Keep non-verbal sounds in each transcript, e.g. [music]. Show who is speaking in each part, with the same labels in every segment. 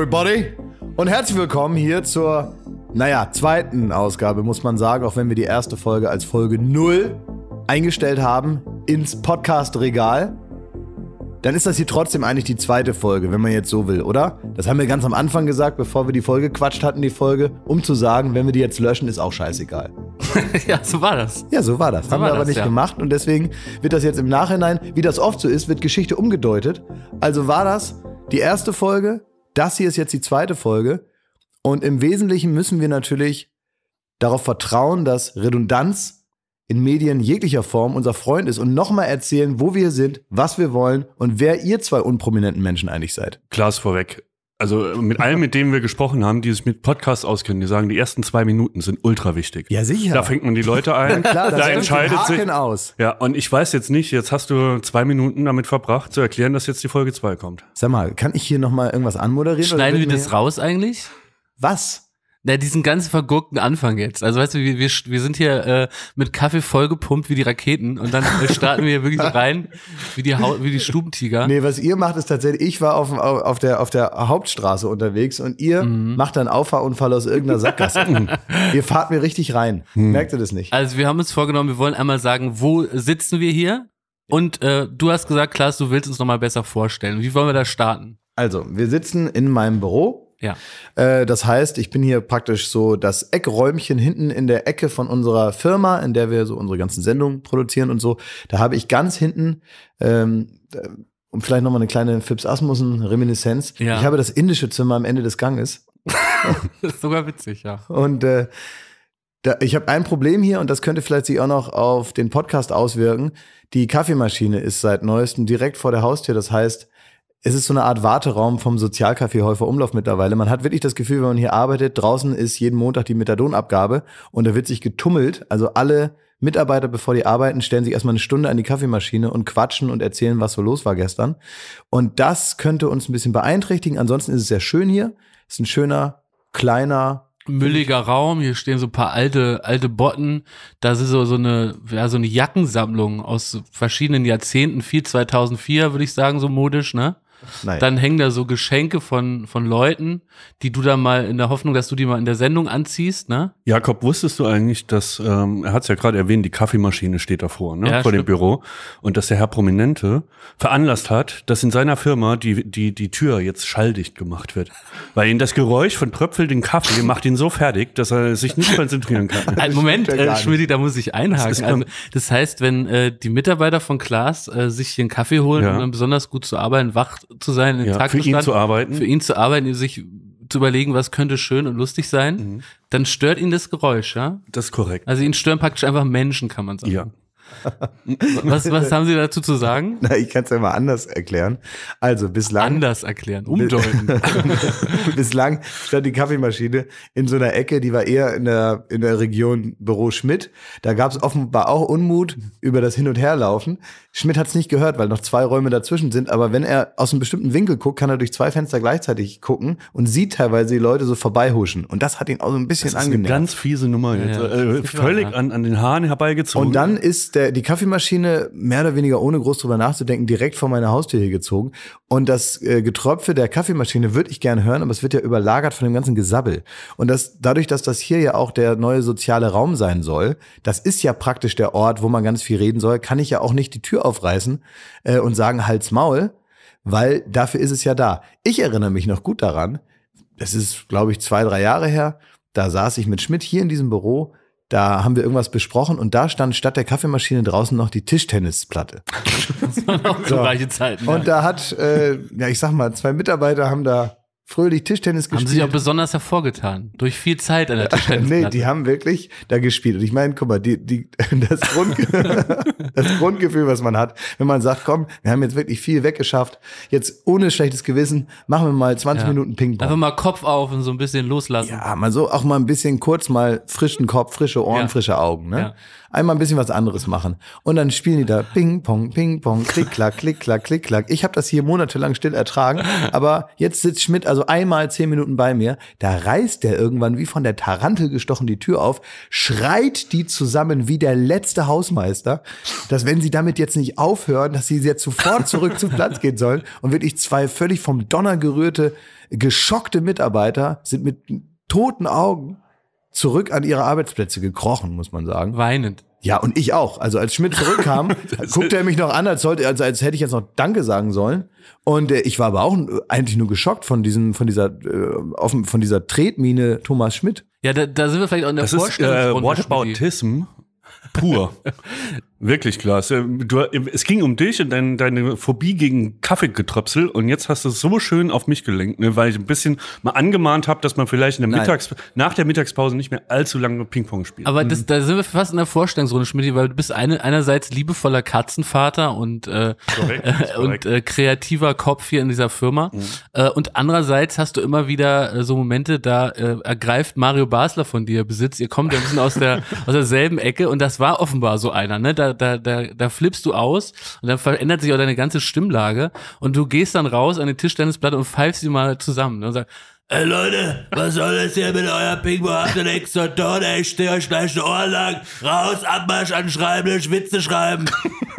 Speaker 1: everybody und herzlich willkommen hier zur, naja, zweiten Ausgabe, muss man sagen, auch wenn wir die erste Folge als Folge 0 eingestellt haben ins Podcast-Regal. Dann ist das hier trotzdem eigentlich die zweite Folge, wenn man jetzt so will, oder? Das haben wir ganz am Anfang gesagt, bevor wir die Folge quatscht hatten, die Folge, um zu sagen, wenn wir die jetzt löschen, ist auch scheißegal. [laughs] ja, so war das. Ja, so war das. So haben war wir aber das, nicht ja. gemacht und deswegen wird das jetzt im Nachhinein, wie das oft so ist, wird Geschichte umgedeutet. Also war das die erste Folge das hier ist jetzt die zweite Folge. Und im Wesentlichen müssen wir natürlich darauf vertrauen, dass Redundanz in Medien jeglicher Form unser Freund ist und nochmal erzählen, wo wir sind, was wir wollen und wer ihr zwei unprominenten Menschen eigentlich seid.
Speaker 2: Klar ist vorweg, also mit allen, mit denen wir gesprochen haben, die sich mit Podcasts auskennen, die sagen, die ersten zwei Minuten sind ultra wichtig. Ja, sicher. Da fängt man die Leute ein. [laughs] klar, da entscheidet sich. Aus. Ja, und ich weiß jetzt nicht, jetzt hast du zwei Minuten damit verbracht, zu erklären, dass jetzt die Folge zwei kommt.
Speaker 1: Sag mal, kann ich hier nochmal irgendwas anmoderieren? Schneiden wir das
Speaker 2: raus eigentlich? Was? Na, diesen
Speaker 3: ganzen vergurkten Anfang jetzt. Also weißt du, wir, wir, wir sind hier äh, mit Kaffee vollgepumpt wie die Raketen und dann äh, starten wir hier wirklich rein wie die, wie die Stubentiger. Nee,
Speaker 1: was ihr macht, ist tatsächlich, ich war auf, auf, der, auf der Hauptstraße unterwegs und ihr mhm. macht dann Auffahrunfall aus irgendeiner Sackgasse. [laughs] ihr fahrt mir richtig rein. Mhm. Merkt ihr das nicht?
Speaker 3: Also wir haben uns vorgenommen, wir wollen einmal sagen, wo sitzen wir hier? Und äh, du hast gesagt, Klaas, du willst uns nochmal besser vorstellen. Wie wollen wir da starten?
Speaker 1: Also, wir sitzen in meinem Büro ja. Äh, das heißt, ich bin hier praktisch so das Eckräumchen hinten in der Ecke von unserer Firma, in der wir so unsere ganzen Sendungen produzieren und so. Da habe ich ganz hinten, ähm, äh, um vielleicht nochmal eine kleine Phipps Asmussen-Reminiszenz. Ja. Ich habe das indische Zimmer am Ende des Ganges. [laughs]
Speaker 3: das ist sogar witzig, ja. Und
Speaker 1: äh, da, ich habe ein Problem hier und das könnte vielleicht sich auch noch auf den Podcast auswirken. Die Kaffeemaschine ist seit neuestem direkt vor der Haustür. Das heißt, es ist so eine Art Warteraum vom Sozialcafé Häufer Umlauf mittlerweile. Man hat wirklich das Gefühl, wenn man hier arbeitet, draußen ist jeden Montag die Methadonabgabe und da wird sich getummelt. Also alle Mitarbeiter, bevor die arbeiten, stellen sich erstmal eine Stunde an die Kaffeemaschine und quatschen und erzählen, was so los war gestern. Und das könnte uns ein bisschen beeinträchtigen. Ansonsten ist es sehr schön hier. Es ist ein schöner, kleiner,
Speaker 3: mülliger Raum. Hier stehen so ein paar alte, alte Botten. Das ist so, so eine, ja, so eine Jackensammlung aus verschiedenen Jahrzehnten. Viel 2004, würde ich sagen, so modisch, ne? Nein. Dann hängen da so Geschenke von, von Leuten, die du da mal in der Hoffnung, dass du die mal in der Sendung anziehst, ne?
Speaker 2: Jakob, wusstest du eigentlich, dass, ähm, er hat es ja gerade erwähnt, die Kaffeemaschine steht davor, ne? Ja, vor stimmt. dem Büro. Und dass der Herr Prominente veranlasst hat, dass in seiner Firma die, die, die Tür jetzt schalldicht gemacht wird. Weil ihn das Geräusch von tröpfelnden Kaffee macht ihn so fertig, dass er sich nicht konzentrieren kann. [laughs] Moment, äh, Schmidti, da muss ich einhaken. Das, also, das heißt, wenn
Speaker 3: äh, die Mitarbeiter von Klaas äh, sich hier einen Kaffee holen, ja. um dann besonders gut zu arbeiten, wacht zu sein, ja, Tag für Bestand, ihn zu arbeiten, für ihn zu arbeiten, sich zu überlegen, was könnte schön und lustig sein, mhm. dann stört ihn das Geräusch, ja? Das ist korrekt. Also ihn stören praktisch einfach Menschen, kann man sagen. Ja
Speaker 1: was, was haben Sie dazu zu sagen? Na, ich kann es ja mal anders erklären. Also bislang. Anders
Speaker 3: erklären, umdeuten.
Speaker 1: [laughs] bislang stand die Kaffeemaschine in so einer Ecke, die war eher in der, in der Region Büro Schmidt. Da gab es offenbar auch Unmut über das Hin- und Herlaufen. Schmidt hat es nicht gehört, weil noch zwei Räume dazwischen sind. Aber wenn er aus einem bestimmten Winkel guckt, kann er durch zwei Fenster gleichzeitig gucken und sieht teilweise die Leute so vorbeihuschen. Und das hat ihn auch so ein bisschen angenehm. Ganz fiese Nummer jetzt. Ja, Äh, völlig an, an den Haaren herbeigezogen. Und dann ist der äh, die Kaffeemaschine mehr oder weniger ohne groß drüber nachzudenken direkt vor meine Haustür hier gezogen. Und das äh, Getröpfe der Kaffeemaschine würde ich gerne hören, aber es wird ja überlagert von dem ganzen Gesabbel. Und das, dadurch, dass das hier ja auch der neue soziale Raum sein soll, das ist ja praktisch der Ort, wo man ganz viel reden soll, kann ich ja auch nicht die Tür aufreißen äh, und sagen, halt's Maul, weil dafür ist es ja da. Ich erinnere mich noch gut daran, das ist, glaube ich, zwei, drei Jahre her, da saß ich mit Schmidt hier in diesem Büro da haben wir irgendwas besprochen und da stand statt der Kaffeemaschine draußen noch die Tischtennisplatte. [laughs] Das waren auch so. Zeiten. Ja. Und da hat, äh, ja, ich sag mal, zwei Mitarbeiter haben da fröhlich Tischtennis gespielt. Haben sie sich auch besonders hervorgetan. Durch viel Zeit an der [laughs] Tischtennis. nee, die haben wirklich da gespielt. Und ich meine, guck mal, die, die, [laughs] das, Grund, [laughs] das Grundgefühl, was man hat, wenn man sagt, komm, wir haben jetzt wirklich viel weggeschafft. Jetzt ohne schlechtes Gewissen machen wir mal 20 ja. Minuten Ping-Pong. Einfach mal Kopf auf und so ein bisschen loslassen. Ja, mal so auch mal ein bisschen kurz, mal frischen Kopf, frische Ohren, ja. frische Augen. Ne? Ja einmal ein bisschen was anderes machen. Und dann spielen die da Ping, Pong, Ping, Pong, Klick, Klack, Klick, Klack, Klick, Klack. Ich habe das hier monatelang still ertragen, aber jetzt sitzt Schmidt also einmal zehn Minuten bei mir. Da reißt der irgendwann wie von der Tarantel gestochen die Tür auf, schreit die zusammen wie der letzte Hausmeister, dass wenn sie damit jetzt nicht aufhören, dass sie jetzt sofort zurück zum Platz gehen sollen und wirklich zwei völlig vom Donner gerührte, geschockte Mitarbeiter sind mit toten Augen zurück an ihre Arbeitsplätze gekrochen, muss man sagen. Weinend. Ja, und ich auch. Also als Schmidt zurückkam, [laughs] guckte er mich noch an, als sollte, also als hätte ich jetzt noch Danke sagen sollen. Und äh, ich war aber auch äh, eigentlich nur geschockt von diesem, von dieser, äh, offen, von dieser Tretmine Thomas Schmidt.
Speaker 3: Ja, da, da sind wir vielleicht auch in der Vorstellung. Vorstellungsrunde.
Speaker 2: Ist, äh, What
Speaker 1: pur. [laughs] Wirklich
Speaker 2: klasse. Du, es ging um dich und dein, deine Phobie gegen Kaffeegetröpsel und jetzt hast du es so schön auf mich gelenkt, ne, weil ich ein bisschen mal angemahnt habe, dass man vielleicht in der Mittags-, nach der Mittagspause nicht mehr allzu lange Ping-Pong spielt. Aber das, mhm.
Speaker 3: da sind wir fast in der Vorstellungsrunde, Schmidt, weil du bist eine, einerseits liebevoller Katzenvater und, äh, korrekt, äh, und äh, kreativer Kopf hier in dieser Firma mhm. äh, und andererseits hast du immer wieder äh, so Momente, da äh, ergreift Mario Basler von dir Besitz, ihr kommt ja ein bisschen aus, der, [laughs] aus derselben Ecke und das war offenbar so einer, ne? Da da, da, da, flippst du aus und dann verändert sich auch deine ganze Stimmlage und du gehst dann raus an den Tischtennisplatte und pfeifst sie mal zusammen ne, und sagst,
Speaker 4: Ey Leute, was soll das hier mit euer Pinguin? Habt ihr nichts
Speaker 3: zu tun? Ich stehe euch gleich ein Ohr lang. Raus, Abmarsch anschreiben, Schreibtisch, Witze schreiben.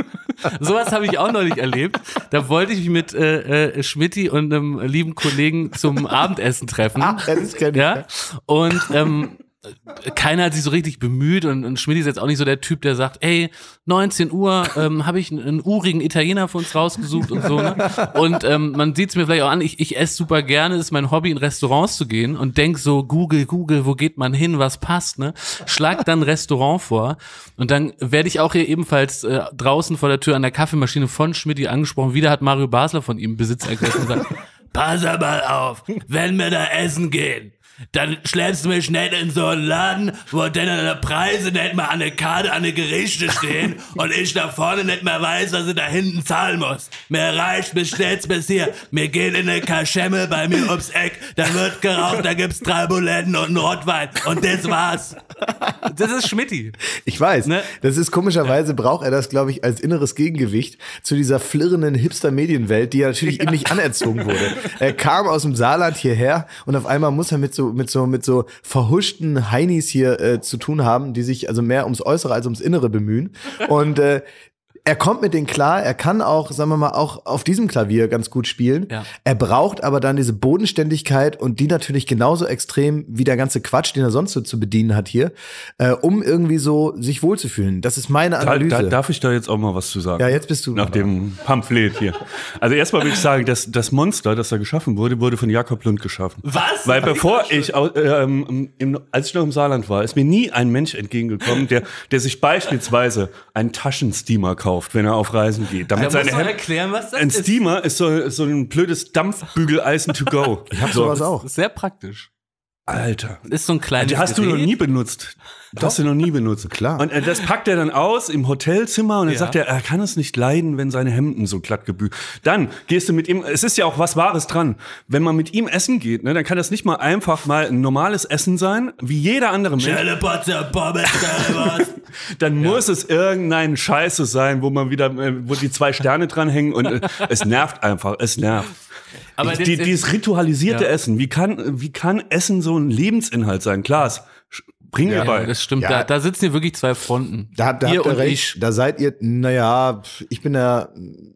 Speaker 3: [laughs] Sowas habe ich auch noch nicht erlebt. Da wollte ich mich mit äh, äh, Schmidti und einem lieben Kollegen zum Abendessen treffen. Ach, das ist ich. Ja? Und ähm, äh, keiner hat sich so richtig bemüht und, und Schmidt ist jetzt auch nicht so der Typ, der sagt, ey, 19 Uhr ähm, habe ich einen, einen, urigen Italiener für uns rausgesucht und so. Ne? Und ähm, man sieht es mir vielleicht auch an, ich, ich esse super gerne, es ist mein Hobby, in Restaurants zu gehen und denk so, Google, Google, wo geht man hin, was passt, ne? Schlag dann Restaurant vor und dann werde ich auch hier ebenfalls äh, draußen vor der Tür an der Kaffeemaschine von Schmidt angesprochen. Wieder hat Mario Basler von ihm Besitz ergriffen und sagt,
Speaker 4: pass mal auf, wenn wir da essen gehen, dann schläfst du mich nicht in so einen Laden, wo dann deine Preise nicht mal an der Karte, an den Gerichte stehen [laughs] und ich da vorne nicht mehr weiß, was ich da hinten zahlen muss. Mir reicht, bis jetzt bis hier. Mir geht in eine Kaschemme bei mir ums Eck. Da wird geraucht, da gibt's drei Buletten und einen Rottwein. Und das
Speaker 3: war's. Das ist Schmidti.
Speaker 1: Ich weiß. Ne? Das ist komischerweise, braucht er das, glaube ich, als inneres Gegengewicht zu dieser flirrenden Hipster-Medienwelt, die natürlich ja. ihm nicht anerzogen wurde. Er kam aus dem Saarland hierher und auf einmal muss er mit so mit so mit so verhuschten Heinis hier äh, zu tun haben, die sich also mehr ums Äußere als ums Innere bemühen. Und äh, er kommt mit denen klar, er kann auch, sagen wir mal, auch auf diesem Klavier ganz gut spielen. Ja. Er braucht aber dann diese Bodenständigkeit und die natürlich genauso extrem wie der ganze Quatsch, den er sonst so zu bedienen hat hier, äh, um irgendwie so sich wohlzufühlen. Das ist meine Analyse. Da, da,
Speaker 2: darf ich da jetzt auch mal was zu sagen? Ja, jetzt bist du. Nach dem Pamphlet hier. Also erstmal würde ich sagen, dass das Monster, das da geschaffen wurde, wurde von Jakob Lund geschaffen. Was? Weil das bevor ich, äh, ähm, im, als ich noch im Saarland war, ist mir nie ein Mensch entgegengekommen, der, der sich beispielsweise einen Taschensteamer kauft kauft, wenn er auf Reisen geht. Damit seine Hemd erklären, was das ein ist. Steamer ist so, so ein blödes Dampfbügeleisen to go. Ich habe sowas auch. Sehr praktisch. Alter. Ist so ein kleines. Die hast Gerät. du noch nie benutzt. Doch. Hast du noch nie benutzt. Klar. Und äh, das packt er dann aus im Hotelzimmer und dann ja. sagt er, er kann es nicht leiden, wenn seine Hemden so glatt gebügelt. Dann gehst du mit ihm, es ist ja auch was Wahres dran. Wenn man mit ihm essen geht, ne, dann kann das nicht mal einfach mal ein normales Essen sein, wie jeder andere Mensch. [laughs] dann muss es irgendein Scheiße sein, wo man wieder, äh, wo die zwei Sterne dranhängen und äh, es nervt einfach, es nervt. Aber die, jetzt, dieses ritualisierte ja. Essen, wie kann, wie kann Essen so ein Lebensinhalt sein? Klar, es bring
Speaker 1: ja, bei. Das stimmt, ja. da,
Speaker 3: da sitzen hier wirklich zwei Fronten. Da, da ihr habt ihr recht,
Speaker 1: ich. da seid ihr, naja, ich bin da.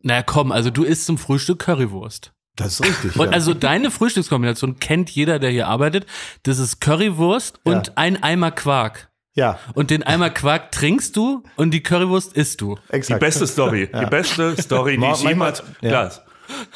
Speaker 1: Naja, komm, also du isst zum Frühstück Currywurst. Das ist richtig. Und ja. also
Speaker 3: deine Frühstückskombination kennt jeder, der hier arbeitet. Das ist Currywurst ja. und ein Eimer Quark. Ja. Und den Eimer Quark trinkst du und die Currywurst isst du. Exakt. Die
Speaker 2: beste Story. Ja. Die beste Story, die ich jemals. Ja. Klar.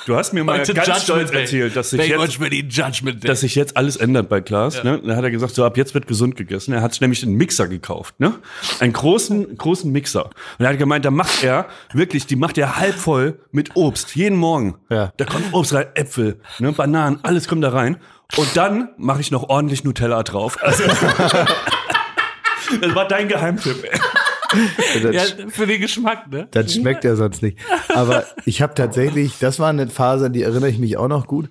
Speaker 2: Du hast mir mal ganz Judgment stolz erzählt, dass sich, jetzt, dass sich jetzt alles ändert bei Klaas. Ja. Ne? Da hat er gesagt, so ab jetzt wird gesund gegessen. Er hat nämlich einen Mixer gekauft, ne? Einen großen, großen Mixer. Und er hat gemeint, da macht er wirklich, die macht er halb voll mit Obst jeden Morgen. Ja. Da kommt Obst rein, Äpfel, ne? Bananen, alles kommt da rein. Und dann mache ich noch ordentlich Nutella drauf. Also, [laughs] das war dein Geheimtipp. Ey ja, für den Geschmack, ne? Das schmeckt
Speaker 1: ja sonst nicht. Aber ich habe tatsächlich, das war eine Phase, an die erinnere ich mich auch noch gut.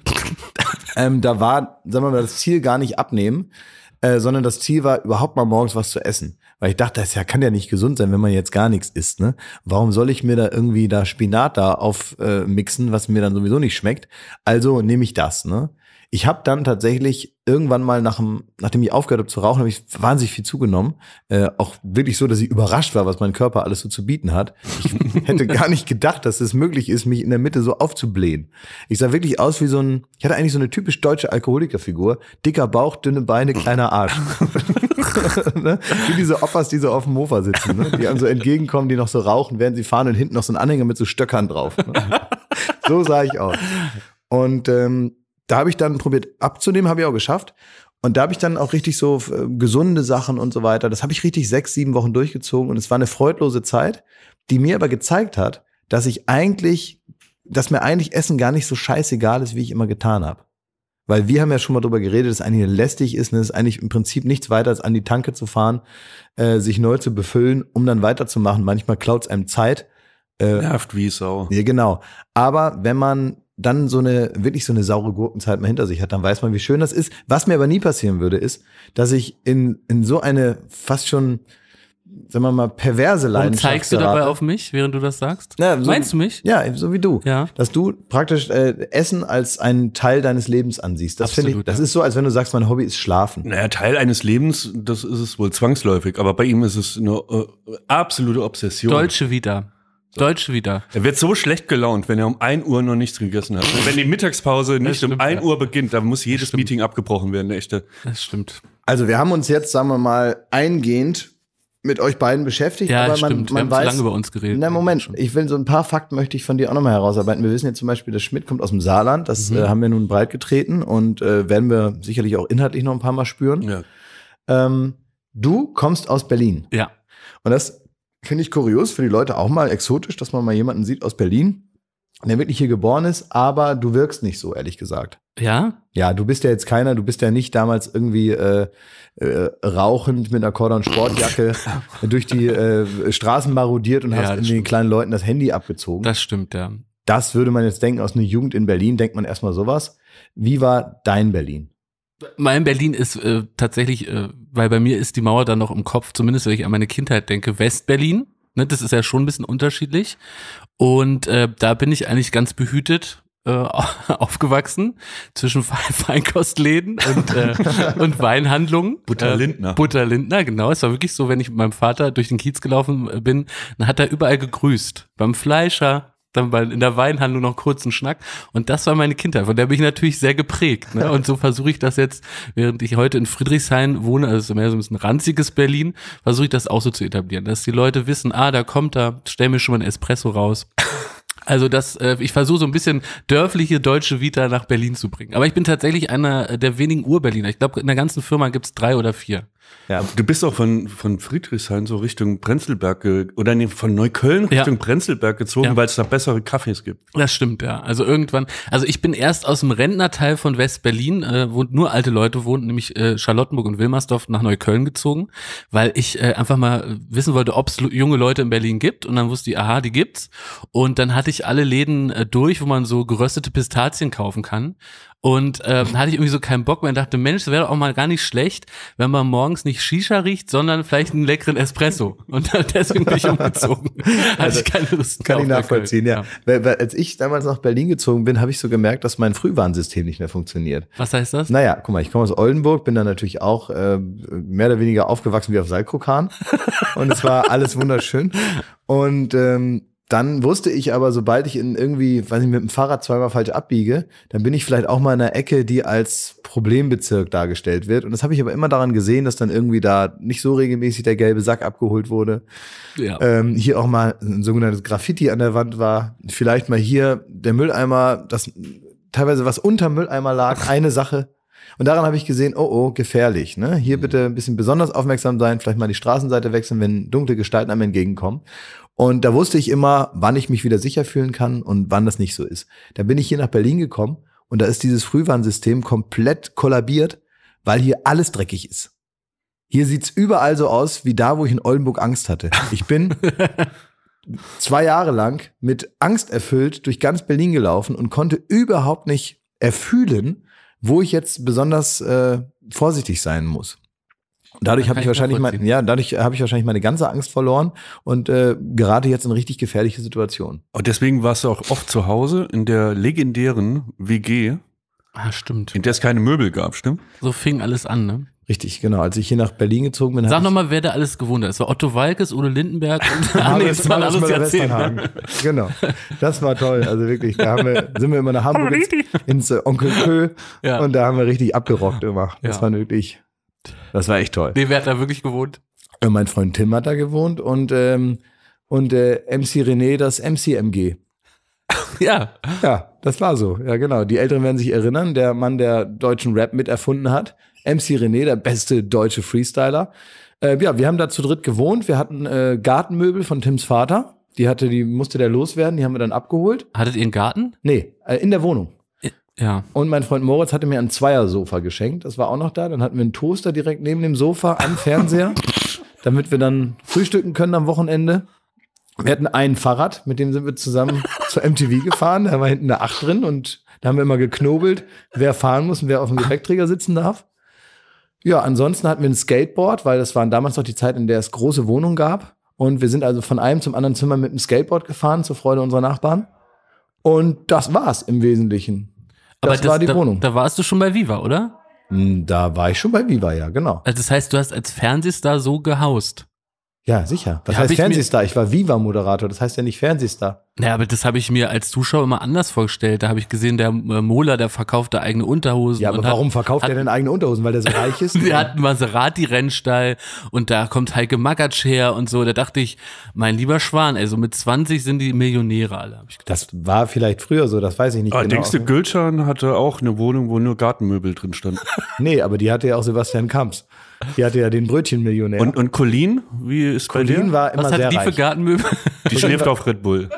Speaker 1: Ähm, da war, sagen wir mal, das Ziel gar nicht abnehmen, äh, sondern das Ziel war, überhaupt mal morgens was zu essen. Weil ich dachte, das ja, kann ja nicht gesund sein, wenn man jetzt gar nichts isst. Ne? Warum soll ich mir da irgendwie da Spinat da aufmixen, äh, was mir dann sowieso nicht schmeckt? Also nehme ich das. Ne? Ich habe dann tatsächlich irgendwann mal, nach dem, nachdem ich aufgehört habe zu rauchen, habe ich wahnsinnig viel zugenommen. Äh, auch wirklich so, dass ich überrascht war, was mein Körper alles so zu bieten hat. Ich [laughs] hätte gar nicht gedacht, dass es möglich ist, mich in der Mitte so aufzublähen. Ich sah wirklich aus wie so ein, ich hatte eigentlich so eine typisch deutsche Alkoholikerfigur. Dicker Bauch, dünne Beine, kleiner Arsch. [laughs] ne? Wie diese Opfers, die so auf dem Mofa sitzen, ne? die einem so entgegenkommen, die noch so rauchen, während sie fahren und hinten noch so ein Anhänger mit so Stöckern drauf. Ne? So sah ich aus. Und ähm, da habe ich dann probiert abzunehmen, habe ich auch geschafft. Und da habe ich dann auch richtig so äh, gesunde Sachen und so weiter. Das habe ich richtig sechs, sieben Wochen durchgezogen und es war eine freudlose Zeit, die mir aber gezeigt hat, dass ich eigentlich, dass mir eigentlich Essen gar nicht so scheißegal ist, wie ich immer getan habe. Weil wir haben ja schon mal darüber geredet, dass es eigentlich lästig ist, ne? dass eigentlich im Prinzip nichts weiter als an die Tanke zu fahren, äh, sich neu zu befüllen, um dann weiterzumachen. Manchmal klaut es einem Zeit. Äh, Nervt wie Sau. Ja, genau. Aber wenn man dann so eine, wirklich so eine saure Gurkenzeit mal hinter sich hat, dann weiß man, wie schön das ist. Was mir aber nie passieren würde, ist, dass ich in, in so eine fast schon, sagen wir mal, perverse Leidenschaft. Und zeigst du dabei
Speaker 3: auf mich, während du das sagst? Ja, so, Meinst du mich? Ja,
Speaker 1: so wie du. Ja. Dass du praktisch äh, Essen als einen Teil deines Lebens ansiehst. Das finde ich, das ja. ist so, als wenn du sagst, mein Hobby ist Schlafen. Naja, Teil eines Lebens, das
Speaker 2: ist es wohl zwangsläufig, aber bei ihm ist es eine äh, absolute Obsession. Deutsche wieder. Deutsch wieder. Er wird so schlecht gelaunt, wenn er um 1 Uhr noch nichts gegessen hat. Und wenn die Mittagspause nicht stimmt, um 1 Uhr beginnt, dann muss jedes Meeting abgebrochen werden, echte. Das stimmt. Also wir haben uns jetzt, sagen wir
Speaker 1: mal, eingehend mit euch beiden beschäftigt, ja, aber man, stimmt. man wir weiß. lange über uns geredet. Na Moment, ich will so ein paar Fakten möchte ich von dir auch nochmal herausarbeiten. Wir wissen jetzt zum Beispiel, dass Schmidt kommt aus dem Saarland. Das mhm. äh, haben wir nun breit getreten und äh, werden wir sicherlich auch inhaltlich noch ein paar Mal spüren. Ja. Ähm, du kommst aus Berlin. Ja. Und das Finde ich kurios, für die Leute auch mal exotisch, dass man mal jemanden sieht aus Berlin, der wirklich hier geboren ist, aber du wirkst nicht so, ehrlich gesagt. Ja? Ja, du bist ja jetzt keiner, du bist ja nicht damals irgendwie äh, äh, rauchend mit einer Korder- und Sportjacke [laughs] durch die äh, Straßen marodiert und ja, hast den kleinen Leuten das Handy abgezogen. Das stimmt, ja. Das würde man jetzt denken, aus einer Jugend in Berlin denkt man erstmal sowas. Wie war dein Berlin?
Speaker 3: Mein Berlin ist äh, tatsächlich, äh, weil bei mir ist die Mauer dann noch im Kopf, zumindest wenn ich an meine Kindheit denke, Westberlin. Ne, das ist ja schon ein bisschen unterschiedlich. Und äh, da bin ich eigentlich ganz behütet äh, [laughs] aufgewachsen zwischen [laughs] Feinkostläden und, äh, [laughs] und Weinhandlungen. Butter äh, Lindner. Butter Lindner, genau. Es war wirklich so, wenn ich mit meinem Vater durch den Kiez gelaufen äh, bin, dann hat er überall gegrüßt. Beim Fleischer, dann bei, in der Weinhandlung noch kurzen Schnack. Und das war meine Kindheit. Von der bin ich natürlich sehr geprägt. Ne? Und so versuche ich das jetzt, während ich heute in Friedrichshain wohne, also mehr so ein bisschen ranziges Berlin, versuche ich das auch so zu etablieren, dass die Leute wissen, ah, da kommt da, stell mir schon mal ein Espresso raus. Also das, äh, ich versuche so ein bisschen dörfliche deutsche Vita nach Berlin zu bringen. Aber ich bin tatsächlich einer der wenigen Ur-Berliner. Ich glaube, in der ganzen Firma gibt
Speaker 2: es drei oder vier. Ja. Du bist auch von, von Friedrichshain so Richtung Prenzlberg oder nee, von Neukölln Richtung ja. Prenzlberg gezogen, ja. weil es da bessere Kaffees gibt.
Speaker 3: Das stimmt, ja.
Speaker 2: Also irgendwann, also ich bin erst aus dem
Speaker 3: Rentnerteil von West-Berlin, äh, wo nur alte Leute wohnen, nämlich äh, Charlottenburg und Wilmersdorf nach Neukölln gezogen, weil ich äh, einfach mal wissen wollte, ob es junge Leute in Berlin gibt und dann wusste ich, aha, die gibt's. Und dann hatte ich alle Läden äh, durch, wo man so geröstete Pistazien kaufen kann. Und ähm, hatte ich irgendwie so keinen Bock mehr und dachte, Mensch, das wäre doch auch mal gar nicht schlecht, wenn man morgens nicht Shisha riecht, sondern vielleicht einen leckeren Espresso. Und [laughs] deswegen bin ich [laughs] umgezogen. Hatte also, ich keine
Speaker 1: Lust Kann ich nachvollziehen, ja. ja. Als ich damals nach Berlin gezogen bin, habe ich so gemerkt, dass mein Frühwarnsystem nicht mehr funktioniert. Was heißt das? Naja, guck mal, ich komme aus Oldenburg, bin da natürlich auch äh, mehr oder weniger aufgewachsen wie auf Salkrokan. und es war alles wunderschön. Und ähm, dann wusste ich aber, sobald ich in irgendwie, weiß ich, mit dem Fahrrad zweimal falsch abbiege, dann bin ich vielleicht auch mal in einer Ecke, die als Problembezirk dargestellt wird. Und das habe ich aber immer daran gesehen, dass dann irgendwie da nicht so regelmäßig der gelbe Sack abgeholt wurde. Ja. Ähm, hier auch mal ein sogenanntes Graffiti an der Wand war. Vielleicht mal hier der Mülleimer, das teilweise was unter Mülleimer lag, eine Sache. Und daran habe ich gesehen, oh oh, gefährlich. Ne? Hier mhm. bitte ein bisschen besonders aufmerksam sein, vielleicht mal die Straßenseite wechseln, wenn dunkle Gestalten einem entgegenkommen. Und da wusste ich immer, wann ich mich wieder sicher fühlen kann und wann das nicht so ist. Da bin ich hier nach Berlin gekommen und da ist dieses Frühwarnsystem komplett kollabiert, weil hier alles dreckig ist. Hier sieht's überall so aus wie da, wo ich in Oldenburg Angst hatte. Ich bin [laughs] zwei Jahre lang mit Angst erfüllt durch ganz Berlin gelaufen und konnte überhaupt nicht erfühlen, wo ich jetzt besonders äh, vorsichtig sein muss.
Speaker 2: Dadurch habe ich wahrscheinlich
Speaker 1: mein, ja, dadurch habe ich wahrscheinlich meine ganze Angst verloren und äh, gerade jetzt in richtig gefährliche Situationen. Und deswegen warst du auch oft zu Hause in der legendären WG. Ah, stimmt. In der es keine Möbel gab, stimmt? So fing alles an, ne? Richtig, genau. Als ich hier nach Berlin gezogen bin, sag
Speaker 3: nochmal, wer da alles gewohnt hat. Es war Otto Walkes, Udo Lindenberg und [laughs] [laughs] Hannes alles Westernhagen.
Speaker 1: Genau, das war toll. Also wirklich, da haben wir, sind wir immer nach Hamburg [laughs] oh, ins, ins äh, Onkel Kö ja. und da haben wir richtig abgerockt immer. Das ja. war wirklich das war echt toll. Nee, wer hat da wirklich gewohnt? Und mein Freund Tim hat da gewohnt und, ähm, und äh, MC René das MCMG. ja. Ja, das war so. Ja, genau. Die Älteren werden sich erinnern, der Mann, der deutschen Rap miterfunden hat. MC René, der beste deutsche Freestyler. Äh, ja, wir haben da zu dritt gewohnt. Wir hatten äh, Gartenmöbel von Tims Vater. Die hatte, die musste der loswerden, die haben wir dann abgeholt. Hattet ihr einen Garten? Nee, äh, in der Wohnung. Ja. Und mein Freund Moritz hatte mir ein Zweier-Sofa geschenkt. Das war auch noch da. Dann hatten wir einen Toaster direkt neben dem Sofa am Fernseher, [laughs] damit wir dann frühstücken können am Wochenende. Wir hatten ein Fahrrad, mit dem sind wir zusammen [laughs] zur MTV gefahren. Da war hinten eine Acht drin und da haben wir immer geknobelt, wer fahren muss und wer auf dem Gepäckträger sitzen darf. Ja, ansonsten hatten wir ein Skateboard, weil das waren damals noch die Zeit, in der es große Wohnungen gab. Und wir sind also von einem zum anderen Zimmer mit dem Skateboard gefahren, zur Freude unserer Nachbarn. Und das war's im Wesentlichen. Aber das, das war die da,
Speaker 3: Wohnung. Da warst du schon bei Viva, oder? Hm, da war ich schon bei Viva, ja, genau. Also das heißt, du hast als
Speaker 1: Fernsehstar so gehaust. Ja, sicher. Das ja, heißt Fernsehstar. Ich, ich war Viva-Moderator. Das heißt ja nicht Fernsehstar.
Speaker 3: Naja, aber das habe ich mir als Zuschauer immer anders vorgestellt. Da habe ich gesehen, der äh, Mola, der verkauft da
Speaker 1: eigene Unterhosen. Ja, aber warum hat, verkauft er denn eigene Unterhosen? Weil der so reich ist? [laughs] der hat
Speaker 3: einen Maserati-Rennstall und da kommt Heike Magatsch her und so. Da dachte ich, mein lieber Schwan, also mit 20 sind
Speaker 1: die Millionäre alle. das war vielleicht früher so, das weiß ich
Speaker 2: nicht aber ah, genau. Denkst du, Gülschan hatte auch eine
Speaker 1: Wohnung, wo nur Gartenmöbel drin stand? [laughs] nee, aber die hatte ja auch Sebastian Kamps. Die hatte ja den Brötchenmillionär. Und, und Colleen, wie ist Colleen Colleen war immer Was hat sehr die reich. für
Speaker 3: Gartenmöbel? Die schläft auf
Speaker 1: Red Bull.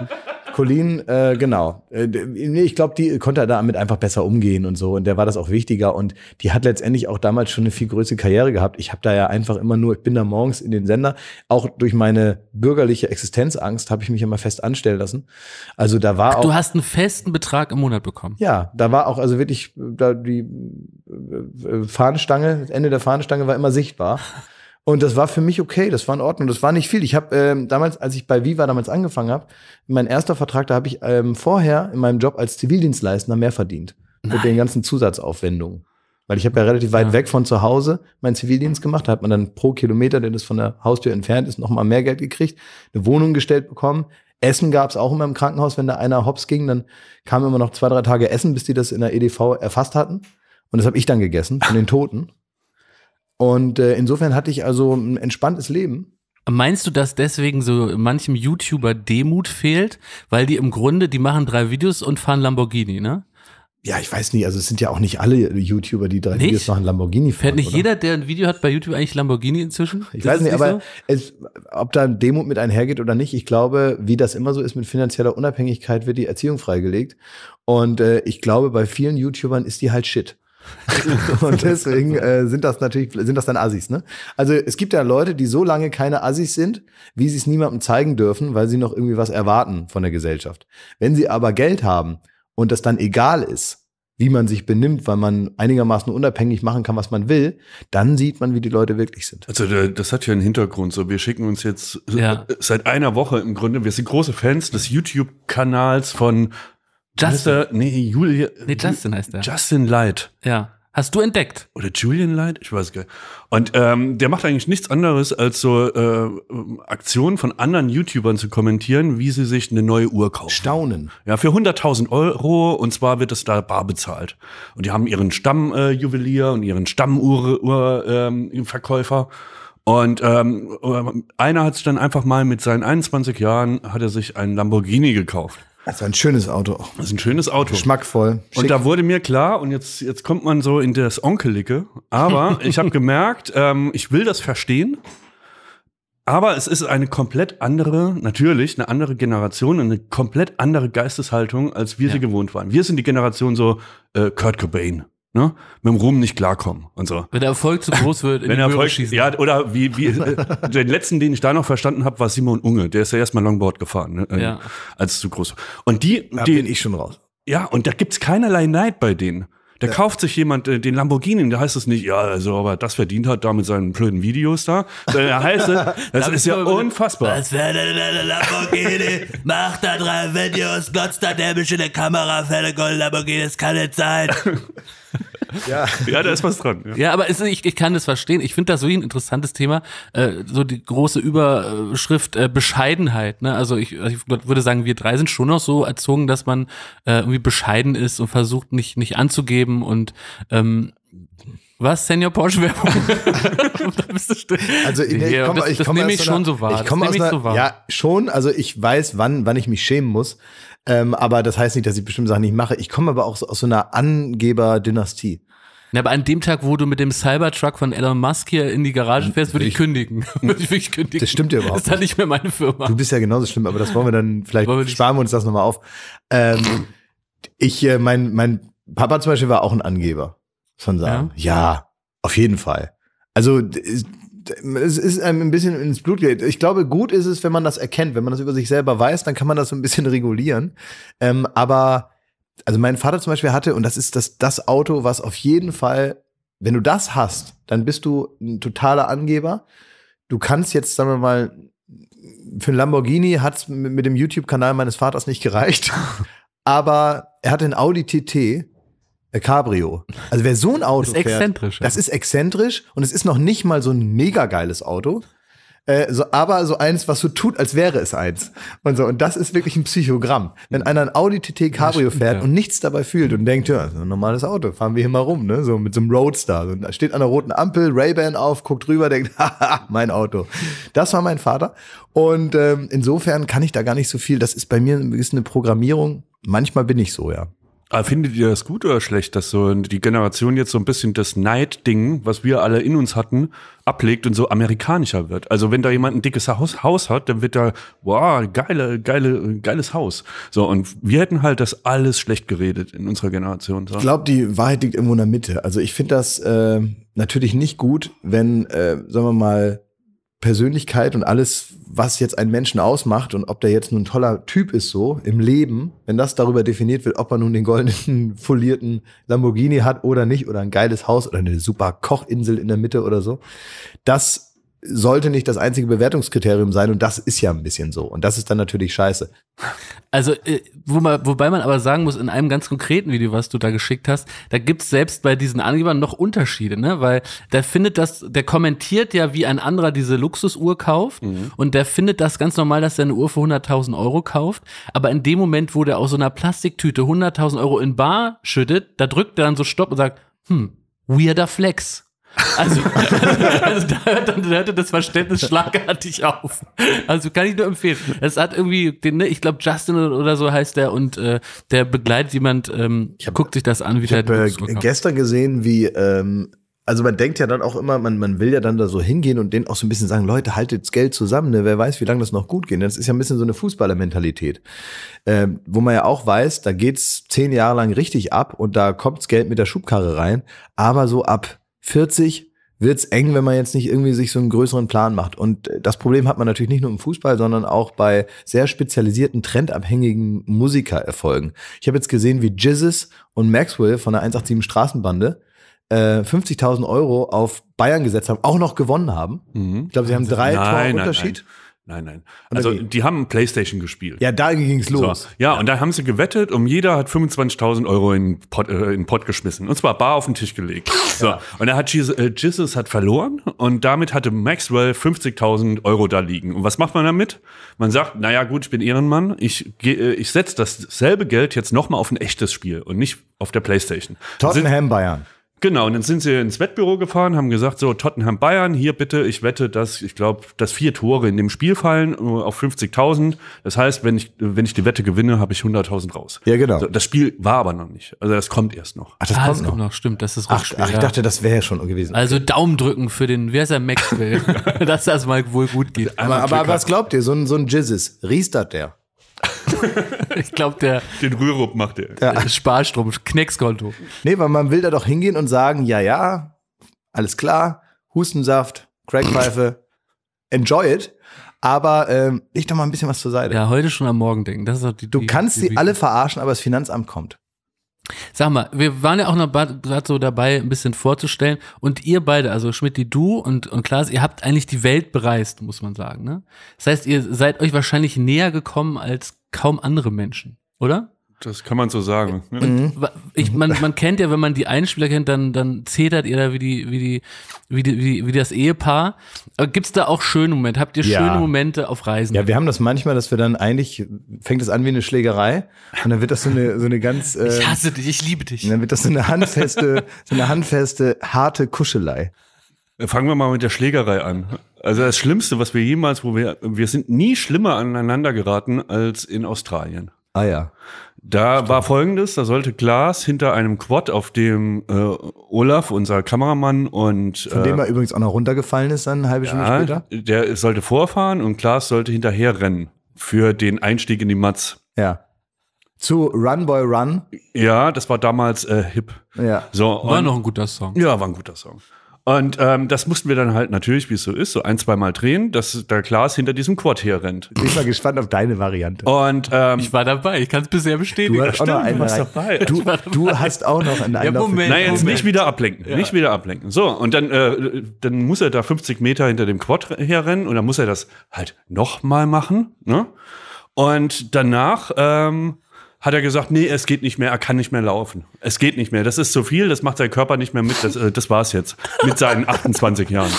Speaker 1: Colin, äh, genau. Äh, ich glaube, die konnte damit einfach besser umgehen und so. Und der war das auch wichtiger. Und die hat letztendlich auch damals schon eine viel größere Karriere gehabt. Ich habe da ja einfach immer nur, ich bin da morgens in den Sender. Auch durch meine bürgerliche Existenzangst habe ich mich immer fest anstellen lassen. Also da war Ach, auch. Du hast einen festen Betrag im Monat bekommen. Ja, da war auch, also wirklich, da die äh, Fahnenstange, das Ende der Fahnenstange war immer sichtbar. Und das war für mich okay, das war in Ordnung, das war nicht viel. Ich habe ähm, damals, als ich bei Viva damals angefangen habe, mein erster Vertrag, da habe ich ähm, vorher in meinem Job als Zivildienstleistender mehr verdient Nein. mit den ganzen Zusatzaufwendungen. Weil ich habe ja relativ weit ja. weg von zu Hause meinen Zivildienst gemacht, da hat man dann pro Kilometer, der das von der Haustür entfernt ist, nochmal mehr Geld gekriegt, eine Wohnung gestellt bekommen. Essen gab es auch immer im Krankenhaus, wenn da einer hops ging, dann kamen immer noch zwei, drei Tage Essen, bis die das in der EDV erfasst hatten. Und das habe ich dann gegessen von den Toten. Und äh, insofern hatte ich also ein entspanntes Leben.
Speaker 3: Meinst du, dass deswegen so manchem YouTuber Demut fehlt? Weil die im Grunde, die machen drei Videos und fahren Lamborghini, ne?
Speaker 1: Ja, ich weiß nicht, also es sind ja auch nicht alle YouTuber, die drei nicht? Videos machen Lamborghini fahren. Fährt nicht oder?
Speaker 3: jeder, der ein Video hat bei YouTube eigentlich Lamborghini inzwischen? Ich das weiß nicht, aber so?
Speaker 1: es, ob da Demut mit einhergeht oder nicht, ich glaube, wie das immer so ist mit finanzieller Unabhängigkeit, wird die Erziehung freigelegt. Und äh, ich glaube, bei vielen YouTubern ist die halt shit. [laughs] und deswegen äh, sind das natürlich, sind das dann Assis, ne? Also es gibt ja Leute, die so lange keine Assis sind, wie sie es niemandem zeigen dürfen, weil sie noch irgendwie was erwarten von der Gesellschaft. Wenn sie aber Geld haben und das dann egal ist, wie man sich benimmt, weil man einigermaßen unabhängig machen kann, was man will, dann sieht man, wie die Leute wirklich sind. Also
Speaker 2: äh, das hat ja einen Hintergrund. So, wir schicken uns jetzt äh, ja. Äh, seit einer Woche im Grunde, wir sind große Fans des YouTube-Kanals von Justin. nee, Julia, nee, Justin heißt er. Justin Light. Ja. Hast du entdeckt? Oder Julian Light? Ich weiß gar nicht. Und ähm, der macht eigentlich nichts anderes, als so äh, Aktionen von anderen YouTubern zu kommentieren, wie sie sich eine neue Uhr kaufen. Staunen. Ja, für 100.000 Euro und zwar wird es da bar bezahlt. Und die haben ihren Stammjuwelier äh, und ihren Stammuhrverkäufer. Äh, ähm, und ähm, äh, einer hat sich dann einfach mal mit seinen 21 Jahren, hat er sich einen Lamborghini gekauft. Das war ein schönes Auto Das ist ein schönes Auto. Geschmackvoll. Schick. Und da wurde mir klar, und jetzt, jetzt kommt man so in das Onkelige, aber [laughs] ich habe gemerkt, ähm, ich will das verstehen. Aber es ist eine komplett andere, natürlich eine andere Generation, eine komplett andere Geisteshaltung, als wir ja. sie gewohnt waren. Wir sind die Generation so äh, Kurt Cobain, ne, mit dem Ruhm nicht klarkommen und so. Wenn der Erfolg zu groß wird, in Wenn die Erfolg, schießen. Ja, oder wie, wie [laughs] den letzten, den ich da noch verstanden habe, war Simon Unge. Der ist ja erstmal Longboard gefahren, ne, ja. als es zu groß war. Und die, da die, bin ich schon raus. Ja, und da gibt's keinerlei Neid bei denen. Da ja. kauft sich jemand äh, den Lamborghini, da heißt es nicht, ja, also, aber das verdient hat da mit seinen blöden Videos da. Da heißt es, [laughs] das ist ja unfassbar. Das wäre denn
Speaker 4: Lamborghini? Macht da drei Videos, glotzt da dämlich in der Kamera, fährt Gold Lamborghini, das kann nicht sein. [laughs]
Speaker 2: Ja, ja da ist was dran.
Speaker 3: Ja, ja aber es, ich, ich kann das verstehen. Ich finde das wirklich ein interessantes Thema. Äh, so die große Überschrift äh, Bescheidenheit. Ne? Also ich, also ich, würde sagen, wir drei sind schon noch so erzogen, dass man äh, irgendwie bescheiden ist und versucht, nicht, nicht anzugeben und ähm, was, Senior Porsche-Werbung? [laughs]
Speaker 4: also in der, ich komme komm, ich komm das, das schon so wahr. Ich komme aus so wahr. Ja,
Speaker 1: schon. Also ich weiß, wann, wann ich mich schämen muss. Ähm, aber das heißt nicht, dass ich bestimmte Sachen nicht mache. Ich komme aber auch so, aus so einer Angeber-Dynastie. Ja, aber
Speaker 3: an dem Tag, wo du mit dem Cybertruck von Elon Musk hier in die Garage fährst, würde ich, ich,
Speaker 1: kündigen. [laughs] würde ich wirklich kündigen. Das stimmt ja überhaupt. Das ist halt nicht mehr meine Firma. Du bist ja genauso schlimm, aber das wollen wir dann, vielleicht wir sparen wir uns das nochmal auf. Ähm, ich, äh, mein, mein Papa zum Beispiel war auch ein Angeber von sagen. Ja. ja, auf jeden Fall. Also es ist einem ein bisschen ins Blut geht. Ich glaube, gut ist es, wenn man das erkennt, wenn man das über sich selber weiß, dann kann man das so ein bisschen [laughs] regulieren. Ähm, aber also mein Vater zum Beispiel hatte, und das ist das, das Auto, was auf jeden Fall, wenn du das hast, dann bist du ein totaler Angeber. Du kannst jetzt, sagen wir mal, für einen Lamborghini hat es mit, dem YouTube-Kanal meines Vaters nicht gereicht. [laughs] aber er hatte einen Audi TT äh, Cabrio. Also wer so ein Auto das ist fährt, exzentrisch, ja. das ist exzentrisch und es ist noch nicht mal so ein mega geiles Auto, äh, so, aber so eins, was so tut, als wäre es eins. Und so und das ist wirklich ein Psychogramm. Wenn einer ein Audi TT Cabrio stimmt, fährt ja. und nichts dabei fühlt und denkt, ja, so ein normales Auto, fahren wir hier mal rum, ne, so mit so einem Roadster, so, da steht an der roten Ampel, Ray-Ban auf, guckt rüber, denkt, [laughs] haha, mein Auto. Das war mein Vater und ähm, insofern kann ich da gar nicht so viel. Das ist bei mir ein eine Programmierung. Manchmal bin ich so, ja.
Speaker 2: Ah, findet ihr das gut oder schlecht, dass so die Generation jetzt so ein bisschen das Neid-Ding, was wir alle in uns hatten, ablegt und so amerikanischer wird? Also wenn da jemand ein dickes Haus, Haus hat, dann wird da, wow, geile, geile, geiles Haus. So, und wir hätten halt das alles schlecht geredet in unserer Generation. So. Ich glaube,
Speaker 1: die Wahrheit liegt irgendwo in der Mitte. Also ich finde das äh, natürlich nicht gut, wenn, äh, sagen wir mal, Persönlichkeit und alles, was jetzt einen Menschen ausmacht und ob der jetzt nun ein toller Typ ist so im Leben, wenn das darüber definiert wird, ob er nun den goldenen [laughs] folierten Lamborghini hat oder nicht oder ein geiles Haus oder eine super Kochinsel in der Mitte oder so, das sollte nicht das einzige Bewertungskriterium sein und das ist ja ein bisschen so und das ist dann natürlich scheiße.
Speaker 3: Also, äh, wo man, wobei man aber sagen muss, in einem ganz konkreten Video, was du da geschickt hast, da gibt es selbst bei diesen Angebern noch Unterschiede, ne? Weil der findet das, der kommentiert ja, wie ein anderer diese Luxusuhr kauft mhm. und der findet das ganz normal, dass er eine Uhr für 100.000 Euro kauft, aber in dem Moment, wo der aus so einer Plastiktüte 100.000 Euro in Bar schüttet, da drückt er dann so Stopp und sagt, hm, weirder Flex also, [laughs] also da, hört dann, da hörte das Verständnis schlagartig auf. Also kann ich nur empfehlen. Es hat irgendwie den, ne, ich glaube Justin oder so heißt der und äh, der begleitet jemand, ähm, hab, guckt sich das an, wie ich der hab, äh, gestern
Speaker 1: gesehen, wie ähm, also man denkt ja dann auch immer, man, man will ja dann da so hingehen und denen auch so ein bisschen sagen, Leute, haltet's Geld zusammen, ne? wer weiß, wie lange das noch gut geht. Ne? Das ist ja ein bisschen so eine Fußballermentalität, ähm, wo man ja auch weiß, da geht's zehn Jahre lang richtig ab und da kommt's Geld mit der Schubkarre rein, aber so ab 40 wird's eng, wenn man jetzt nicht irgendwie sich so einen größeren Plan macht. Und äh, das Problem hat man natürlich nicht nur im Fußball, sondern auch bei sehr spezialisierten, trendabhängigen Musikererfolgen. Ich habe jetzt gesehen, wie Jizzes und Maxwell von der 187 Straßenbande äh, 50.000 Euro auf Bayern gesetzt haben, auch noch gewonnen haben. Mhm. Ich glaube, sie haben drei nein, Tore Unterschied. nein. Nein, nein. Also okay.
Speaker 2: die haben PlayStation gespielt. Ja, da ging es los. So. Ja, ja, und da haben sie gewettet und jeder hat 25.000 Euro in Pot, äh, in Pot geschmissen. Und zwar bar auf den Tisch gelegt. So. Ja. Und da hat Jesus, äh, Jesus hat verloren und damit hatte Maxwell 50.000 Euro da liegen. Und was macht man damit? Man sagt, naja gut, ich bin Ehrenmann, ich, äh, ich setze dasselbe Geld jetzt nochmal auf ein echtes Spiel und nicht auf der PlayStation. Tottenham Bayern. Genau, und dann sind sie ins Wettbüro gefahren, haben gesagt, so Tottenham Bayern, hier bitte, ich wette, dass ich glaube, dass vier Tore in dem Spiel fallen äh, auf 50.000. Das heißt, wenn ich wenn ich die Wette gewinne, habe ich 100.000 raus. Ja, genau. das Spiel war aber noch nicht. Also das kommt erst noch. Ach, das, ah, kommt, das noch. kommt noch. Stimmt, das ist Rückspiel. Ach, ach ich dachte,
Speaker 1: das wäre ja schon
Speaker 2: gewesen.
Speaker 3: Also Daumen drücken für den wer ist der Maxwell, [laughs] [laughs] dass das mal wohl gut geht. Aber, aber was
Speaker 1: glaubt ihr, so ein so ein Jizzes, riestert der? [laughs] ich glaube, der. Den Rührup macht der. Ja. Sparstrom, Kneckskonto. Nee, weil man will da doch hingehen und sagen: Ja, ja, alles klar, Hustensaft, Crackpfeife, [laughs] enjoy it. Aber ähm, ich doch mal ein bisschen was zur Seite. Ja, heute schon am Morgen denken. Das ist doch die, du die, kannst sie alle verarschen, aber das Finanzamt kommt.
Speaker 3: Sag mal, wir waren ja auch noch gerade so dabei, ein bisschen vorzustellen. Und ihr beide, also Schmidt, die du und, und Klaas, ihr habt eigentlich die Welt bereist, muss man sagen. Ne? Das heißt, ihr seid euch wahrscheinlich näher gekommen als kaum
Speaker 2: andere Menschen, oder? Das kann man so sagen. Ne? Mhm.
Speaker 3: Ich, man, man kennt ja, wenn man die Einspieler kennt, dann, dann zetert ihr da wie die, wie die, wie die, wie, wie das Ehepaar. Gibt
Speaker 1: es da auch schöne Momente? Habt ihr ja. schöne Momente auf Reisen? Ja, wir haben das manchmal, dass wir dann eigentlich, fängt es an wie eine Schlägerei und dann wird das so eine, so eine ganz. Äh, [laughs] ich ähm, hasse dich, ich liebe dich. Dann wird das so eine handfeste, so eine handfeste, harte Kuschelei. Fangen wir mal mit der Schlägerei an.
Speaker 2: Also das Schlimmste, was wir jemals, wo wir, wir sind nie schlimmer aneinander geraten als in Australien. Ah ja. Da Stimmt. war folgendes, da sollte Klaas hinter einem Quad, auf dem äh, Olaf, unser Kameramann und Von dem äh, er
Speaker 1: übrigens auch noch runtergefallen ist, dann eine halbe Stunde ja, später.
Speaker 2: Der sollte vorfahren und Klaas sollte hinterher rennen für den Einstieg in die Mats. Ja.
Speaker 1: Zu Run Boy Run.
Speaker 2: Ja, das war damals äh, hip. Ja. So, war noch ein guter Song. Ja, war ein guter Song. Und ähm, das mussten wir dann halt natürlich, wie es so ist, so ein, zweimal drehen, dass der Klaas hinter diesem Quad herrennt.
Speaker 1: Ich bin mal gespannt auf deine Variante.
Speaker 2: Und ähm, ich war dabei, ich kann es bisher bestätigen. Du, hast auch noch einen du dabei.
Speaker 1: Du, du hast auch noch einen ja, Moment, Nein, jetzt Moment. nicht wieder
Speaker 2: ablenken, ja. nicht wieder ablenken. So, und dann, äh, dann muss er da 50 Meter hinter dem Quad herrennen und dann muss er das halt nochmal machen. Ne? Und danach ähm, hat er gesagt, nee, es geht nicht mehr, er kann nicht mehr laufen. Es geht nicht mehr, das ist zu viel, das macht sein Körper nicht mehr mit, das, äh, das war's jetzt mit seinen 28 Jahren.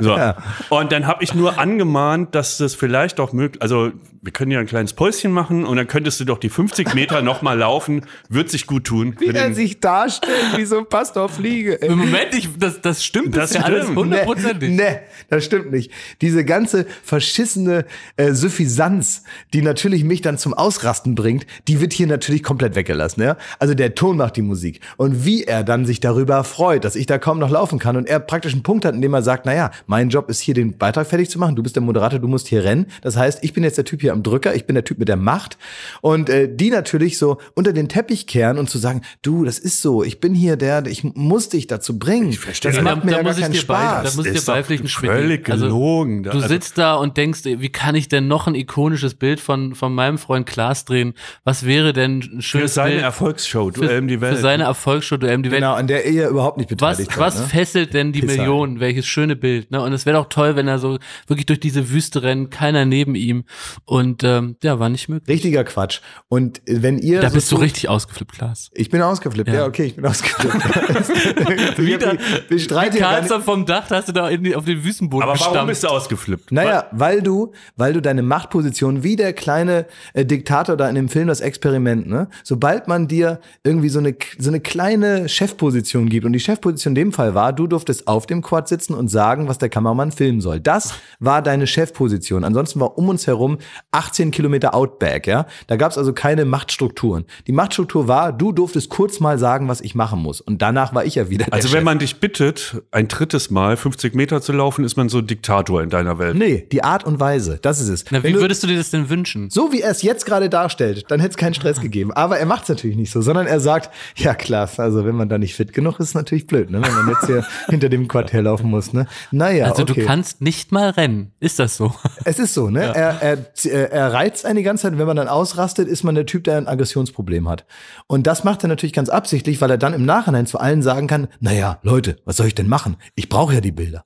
Speaker 2: So. Ja. Und dann habe ich nur angemahnt, dass das vielleicht doch möglich, also wir können ja ein kleines Päuschen machen und dann könntest du doch die 50 Meter nochmal laufen, wird sich gut tun. Wie er
Speaker 1: sich darstellt, wie so ein Pastor Fliege. Ey. Moment, ich, das,
Speaker 2: das stimmt, das, das ist ja alles hundertprozentig.
Speaker 1: Nee, nee, das stimmt nicht. Diese ganze verschissene äh, Suffisanz, die natürlich mich dann zum Ausrasten bringt, die wird hier natürlich komplett weggelassen. Ja? Also der Ton macht die Musik. Und wie er dann sich darüber freut, dass ich da kaum noch laufen kann und er praktisch einen Punkt hat, indem er sagt, naja, mein Job ist hier den Beitrag fertig zu machen, du bist der Moderator, du musst hier rennen. Das heißt, ich bin jetzt der Typ hier hier am Drücker, ich bin der Typ mit der Macht. Und äh, die natürlich so unter den Teppich kehren und zu sagen, du, das ist so, ich bin hier der, ich muss dich dazu bringen. Ich verstehe. Das macht da, mir da ja gar keinen Spaß. Das da muss ich dir beipflichten, völlig also, gelogen. Also, du
Speaker 3: sitzt da und denkst, wie kann ich denn noch ein ikonisches Bild von, von meinem Freund Klaas drehen? Was wäre denn ein schönes Bild? Für seine Bild? Erfolgsshow, Duell die Welt. Für seine Erfolgsshow, Duell die Welt. Genau, an
Speaker 1: der er überhaupt nicht beteiligt Was, war, ne? was fesselt denn die Millionen?
Speaker 3: Welches schöne Bild. Ne? Und es wäre doch toll, wenn er so wirklich durch diese Wüste rennt, keiner neben ihm. Und und ähm, ja, war nicht möglich. Richtiger Quatsch.
Speaker 1: Und äh, wenn ihr. Da so bist du richtig ausgeflippt, Klaas. Ich bin ausgeflippt, ja, ja okay, ich bin ausgeflippt.
Speaker 3: [laughs] [laughs] Wieder bestreite Karlsson vom Dach, da hast du da die, auf den Wüstenboden Aber warum bist du
Speaker 2: ausgeflippt?
Speaker 1: Naja, weil du, weil du deine Machtposition wie der kleine äh, Diktator da in dem Film das Experiment, ne? Sobald man dir irgendwie so eine, so eine kleine Chefposition gibt und die Chefposition in dem Fall war, du durftest auf dem Quad sitzen und sagen, was der Kameramann filmen soll. Das war deine Chefposition. Ansonsten war um uns herum 18 Kilometer Outback, ja. Da gab es also keine Machtstrukturen. Die Machtstruktur war, du durftest kurz mal sagen, was ich machen muss. Und danach war ich ja wieder. Also, wenn Chef. man
Speaker 2: dich bittet, ein drittes Mal 50 Meter zu laufen, ist man so ein Diktator in
Speaker 1: deiner Welt. Nee, die Art und Weise, das ist es. Na, wie du, würdest du dir das denn wünschen? So wie er es jetzt gerade darstellt, dann hätte es keinen Stress gegeben. Aber er macht es natürlich nicht so, sondern er sagt, ja klar, also wenn man da nicht fit genug ist, ist natürlich blöd, ne? Wenn man jetzt hier [laughs] hinter dem Quartell laufen muss, ne? Naja. Also okay. du kannst nicht mal rennen. Ist das so? Es ist so, ne? Ja. Er, er, äh, er reizt einen die ganze Zeit. wenn man dann ausrastet, ist man der Typ, der ein Aggressionsproblem hat. Und das macht er natürlich ganz absichtlich, weil er dann im Nachhinein zu allen sagen kann, naja, Leute, was soll ich denn machen? Ich brauche ja die Bilder.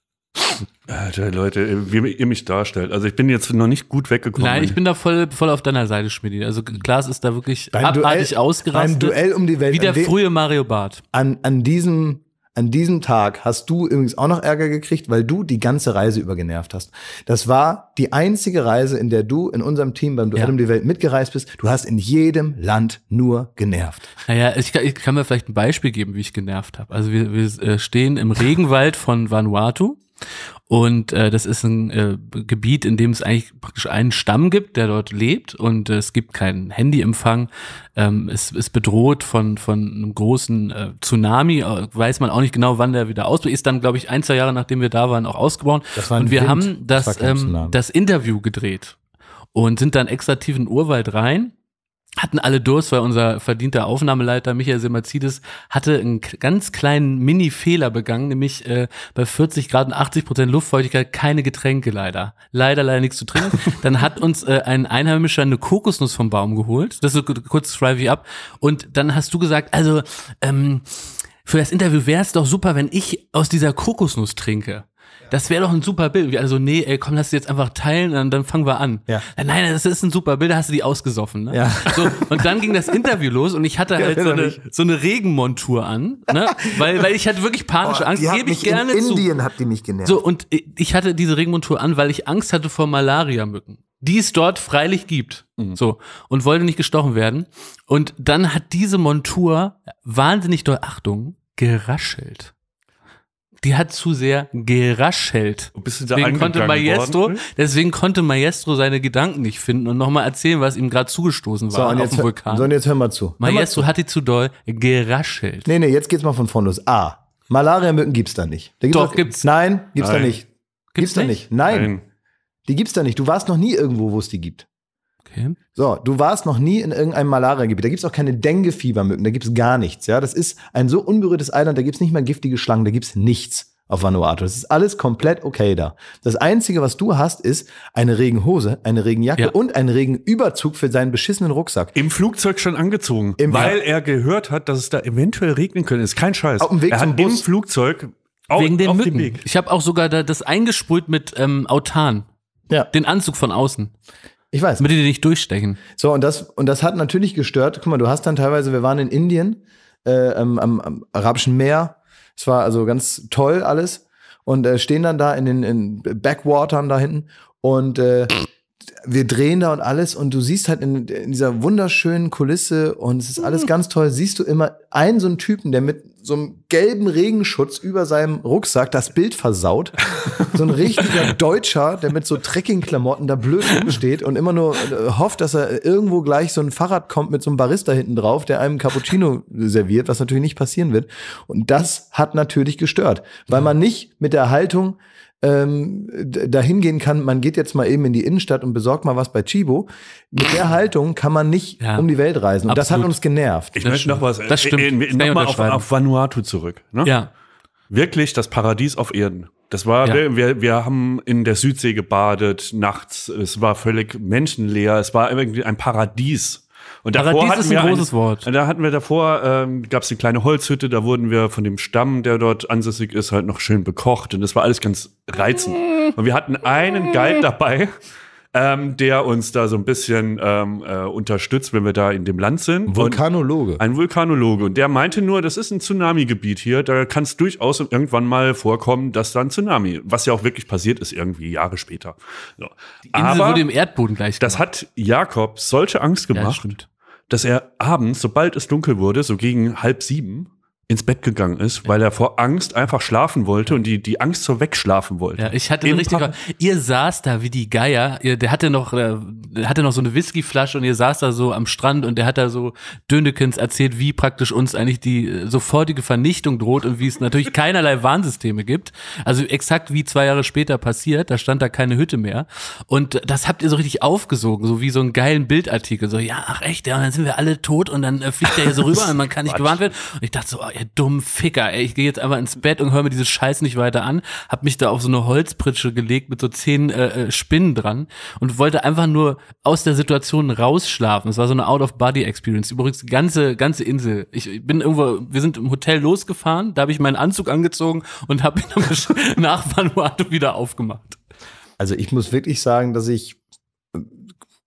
Speaker 1: Alter, Leute,
Speaker 2: äh, wie ihr mich darstellt. Also ich bin jetzt noch nicht gut weggekommen. Nein, ich bin
Speaker 3: da voll, voll auf deiner Seite, Schmidt. Also
Speaker 1: Klaas ist da wirklich beim abartig Duell, ausgerastet. Beim Duell um die Welt. Wie der frühe
Speaker 3: Mario Barth.
Speaker 1: An, an diesem an diesem Tag hast du übrigens auch noch Ärger gekriegt, weil du die ganze Reise über genervt hast. Das war die einzige Reise, in der du in unserem Team beim Duell ja. um die Welt mitgereist bist. Du hast in jedem Land nur genervt.
Speaker 3: Naja, ich, ich kann mir
Speaker 1: vielleicht ein Beispiel geben, wie ich genervt
Speaker 3: habe. Also wir, wir äh, stehen im Regenwald von Vanuatu und äh, das ist ein äh, Gebiet, in dem es eigentlich praktisch einen Stamm gibt, der dort lebt und äh, es gibt keinen Handyempfang. Ähm, es ist bedroht von, von einem großen äh, Tsunami. Äh, weiß man auch nicht genau, wann der wieder ausbricht. Ist dann, glaube ich, ein, zwei Jahre nachdem wir da waren, auch ausgebrochen. War und wir Wind. haben das, das ähm, das Interview gedreht und sind dann extra tief in den Urwald rein hatten alle Durst, weil unser verdienter Aufnahmeleiter Michael Semazidis hatte einen ganz kleinen Mini-Fehler begangen, nämlich äh, bei 40 Grad und 80 Prozent Luftfeuchtigkeit keine Getränke leider. Leider, leider nichts zu trinken. [laughs] dann hat uns äh, ein Einheimischer eine Kokosnuss vom Baum geholt. Das ist kurz schreibe ab. Und dann hast du gesagt, also ähm, für das Interview wäre es doch super, wenn ich aus dieser Kokosnuss trinke das wäre doch ein super Bild. Und wir alle nee, ey, komm, lass sie jetzt einfach teilen und dann fangen wir an. Ja. Nein, das ist ein super Bild, da hast du die ausgesoffen. Ne? Ja. So, und dann ging das Interview los und ich hatte [laughs] halt ja, so eine, so eine Regenmontur an, ne? weil, weil ich hatte wirklich panische oh, Angst, gebe ich gerne in zu. Indien
Speaker 1: hat die mich genervt. So,
Speaker 3: und ich hatte diese Regenmontur an, weil ich Angst hatte vor Malariamücken die es dort freilich gibt. Mhm. So. Und wollte nicht gestochen werden. Und dann hat diese Montur wahnsinnig doll, Achtung, geraschelt die hat zu sehr geraschelt. Bist du da deswegen konnte Maestro, worden? deswegen konnte Maestro seine Gedanken nicht finden und nochmal erzählen, was ihm gerade zugestoßen war so, und auf dem Vulkan. So, und
Speaker 1: jetzt hör mal zu. Maestro
Speaker 3: hat die zu doll geraschelt.
Speaker 1: Nee, nee, jetzt geht's mal von vorn los. A. Malaria-Mücken gibt's da nicht. Da gibt's Doch, auch, gibt's. Nein, gibt's nein. da nicht. Gibt's, gibt's da nicht? nicht? Nein. nein. Die gibt's da nicht. Du warst noch nie irgendwo, wo es die gibt. Okay. So, du warst noch nie in irgendeinem Malaria-Gebiet. Da gibt es auch keine Dengue-Fiebermücken, da gibt es gar nichts. Ja? Das ist ein so unberührtes Eiland, da gibt es nicht mal giftige Schlangen, da gibt es nichts auf Vanuatu. Das ist alles komplett okay da. Das Einzige, was du hast, ist eine Regenhose, eine Regenjacke ja. und einen Regenüberzug für seinen beschissenen Rucksack. Im Flugzeug schon angezogen, Im weil
Speaker 2: er gehört hat, dass es da eventuell regnen könnte. Ist kein Scheiß. Auf dem Weg er zum Bus. im Flugzeug auf, wegen den Mücken. Den ich habe auch sogar da, das eingesprüht mit ähm,
Speaker 1: Autan. Ja. Den Anzug von außen. Ich weiß. Damit die dich durchstechen. So, und das, und das hat natürlich gestört. Guck mal, du hast dann teilweise, wir waren in Indien, äh, am, am, am Arabischen Meer. Es war also ganz toll alles. Und äh, stehen dann da in den in Backwatern da hinten und äh, wir drehen da und alles und du siehst halt in, in, dieser wunderschönen Kulisse und es ist alles mhm. ganz toll, siehst du immer einen so einen Typen, der mit so einem gelben Regenschutz über seinem Rucksack das Bild versaut. [laughs] So ein richtiger Deutscher, der mit so Trekkingklamotten da blöd rumsteht und immer nur äh, hofft, dass er irgendwo gleich so ein Fahrrad kommt mit so einem Barista hinten drauf, der einem Cappuccino serviert, was natürlich nicht passieren wird. Und das hat natürlich gestört, weil man nicht mit der Haltung ähm, dahin gehen kann, man geht jetzt mal eben in die Innenstadt und besorgt mal was bei Chibo. Mit der ah. Haltung kann man nicht ja. um die Welt reisen. Und das hat uns genervt. Ich das möchte noch was, das äh, stimmt. Äh, noch mal auf, auf,
Speaker 2: Vanuatu zurück. Ne? Ja. Wirklich das Paradies auf Erden. Das war, ja. Ne, wir, wir haben in der Südsee gebadet, nachts, es war völlig menschenleer, es war irgendwie ein Paradies. Und davor Paradies hatten ist ein wir großes ein, Wort. Da hatten wir davor, ähm, gab es eine kleine Holzhütte, da wurden wir von dem Stamm, der dort ansässig ist, halt noch schön bekocht. Und das war alles ganz reizend. Und wir hatten einen Guide dabei, ähm, der uns da so ein bisschen ähm, äh, unterstützt, wenn wir da in dem Land sind. Vulkanologe. Und ein Vulkanologe. Und der meinte nur, das ist ein Tsunami-Gebiet hier, da kann es durchaus irgendwann mal vorkommen, dass da ein Tsunami, was ja auch wirklich passiert ist, irgendwie Jahre später. So. Die Insel Aber wurde im Erdboden gleich. Gemacht. Das hat Jakob solche Angst gemacht. Ja, dass er abends, sobald es dunkel wurde, so gegen halb sieben, ins Bett gegangen ist, weil er vor Angst einfach schlafen wollte und die, die Angst so wegschlafen wollte.
Speaker 3: Ja, ich hatte richtig, ihr saß da wie die Geier, ihr, der hatte noch, äh, der hatte noch so eine Whiskyflasche und ihr saß da so am Strand und der hat da so Dönekens erzählt, wie praktisch uns eigentlich die äh, sofortige Vernichtung droht und wie es natürlich [laughs] keinerlei Warnsysteme gibt. Also exakt wie zwei Jahre später passiert, da stand da keine Hütte mehr. Und das habt ihr so richtig aufgesogen, so wie so einen geilen Bildartikel. So, ja, ach echt, ja, und dann sind wir alle tot und dann äh, fliegt er hier so [laughs] rüber und man kann nicht gewarnt werden. Und ich dachte so, oh, ja, ihr dummen Ficker, ey, ich gehe jetzt einfach ins Bett und höre mir diesen Scheiß nicht weiter an, hab mich da auf so eine Holzpritsche gelegt mit so zehn äh, äh, Spinnen dran und wollte einfach nur aus der Situation rausschlafen. Es war so eine Out-of-Body-Experience. Übrigens, die ganze, ganze Insel. Ich bin irgendwo, wir sind im Hotel losgefahren, da habe ich meinen Anzug angezogen
Speaker 1: und habe [laughs] ihn
Speaker 3: nach Vanuatu wieder aufgemacht.
Speaker 1: Also ich muss wirklich sagen, dass ich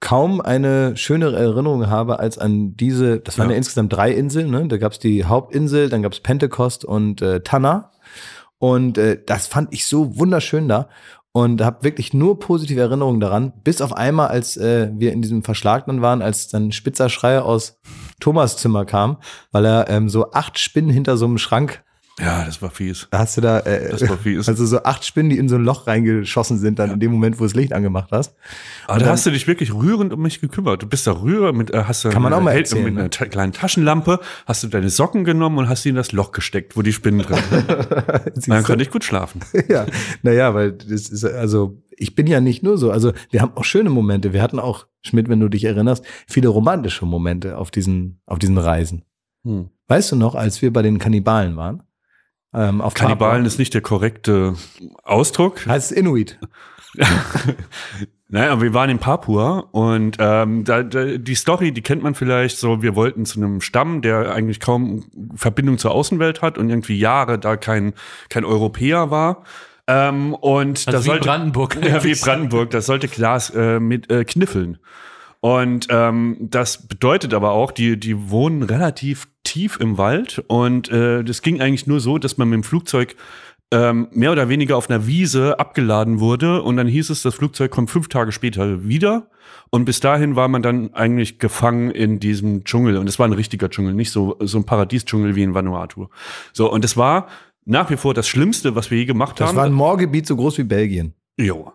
Speaker 1: kaum eine schönere Erinnerung habe als an diese, das waren ja, ja insgesamt drei Inseln, ne? da gab es die Hauptinsel, dann gab es Pentecost und äh, Tanna und äh, das fand ich so wunderschön da und habe wirklich nur positive Erinnerungen daran, bis auf einmal, als äh, wir in diesem Verschlag dann waren, als dann Spitzer Schreier aus Thomas Zimmer kam, weil er ähm, so acht Spinnen hinter so einem Schrank ja, das war fies. Hast du da, äh, das war fies. [laughs] also so acht Spinnen, die in so ein Loch reingeschossen sind, dann ja. in dem Moment, wo du das Licht angemacht hast. Und Aber da hast
Speaker 2: du dich wirklich rührend um mich gekümmert. Du bist da rührend mit, äh, hast du Kann man auch mal erzählen, mit ne? einer ta kleinen Taschenlampe, hast du deine Socken genommen und hast sie in das Loch gesteckt, wo die Spinnen
Speaker 1: drin sind. [laughs] dann konnte ich gut schlafen. [laughs] ja, naja, weil das ist, also ich bin ja nicht nur so. Also wir haben auch schöne Momente. Wir hatten auch, Schmidt, wenn du dich erinnerst, viele romantische Momente auf diesen, auf diesen Reisen. Hm. Weißt du noch, als wir bei den Kannibalen waren? Ähm, auf Kannibalen Papua. ist nicht der korrekte Ausdruck. Heißt Inuit. [laughs]
Speaker 2: Naja, wir waren in Papua und ähm, da, da, die Story, die kennt man vielleicht so, wir wollten zu einem Stamm, der eigentlich kaum Verbindung zur Außenwelt hat und irgendwie Jahre da kein, kein Europäer war. Ähm, und also das wie sollte, Brandenburg. [laughs] Ja, wie Brandenburg, das sollte Glas äh, mit äh, kniffeln. Und ähm, das bedeutet aber auch, die, die wohnen relativ tief im Wald und äh, das ging eigentlich nur so, dass man mit dem Flugzeug ähm, mehr oder weniger auf einer Wiese abgeladen wurde und dann hieß es, das Flugzeug kommt fünf Tage später wieder und bis dahin war man dann eigentlich gefangen in diesem Dschungel und es war ein richtiger Dschungel, nicht so, so ein Paradiesdschungel wie in Vanuatu. So, und es war nach wie vor das Schlimmste, was wir je gemacht das haben. Das war ein
Speaker 1: Moorgebiet so groß wie Belgien.
Speaker 2: Jo.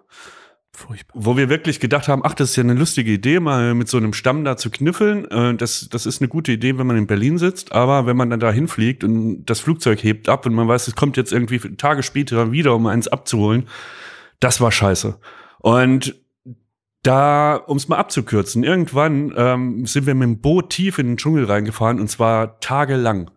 Speaker 2: Furchtbar. Wo wir wirklich gedacht haben, ach, das ist ja eine lustige Idee, mal mit so einem Stamm da zu kniffeln. Äh, das, das ist eine gute Idee, wenn man in Berlin sitzt, aber wenn man dann da hinfliegt und das Flugzeug hebt ab und man weiß, es kommt jetzt irgendwie Tage später wieder, um eins abzuholen, das war scheiße. Und da, um es mal abzukürzen, irgendwann ähm, sind wir mit dem Boot tief in den Dschungel reingefahren und zwar tagelang.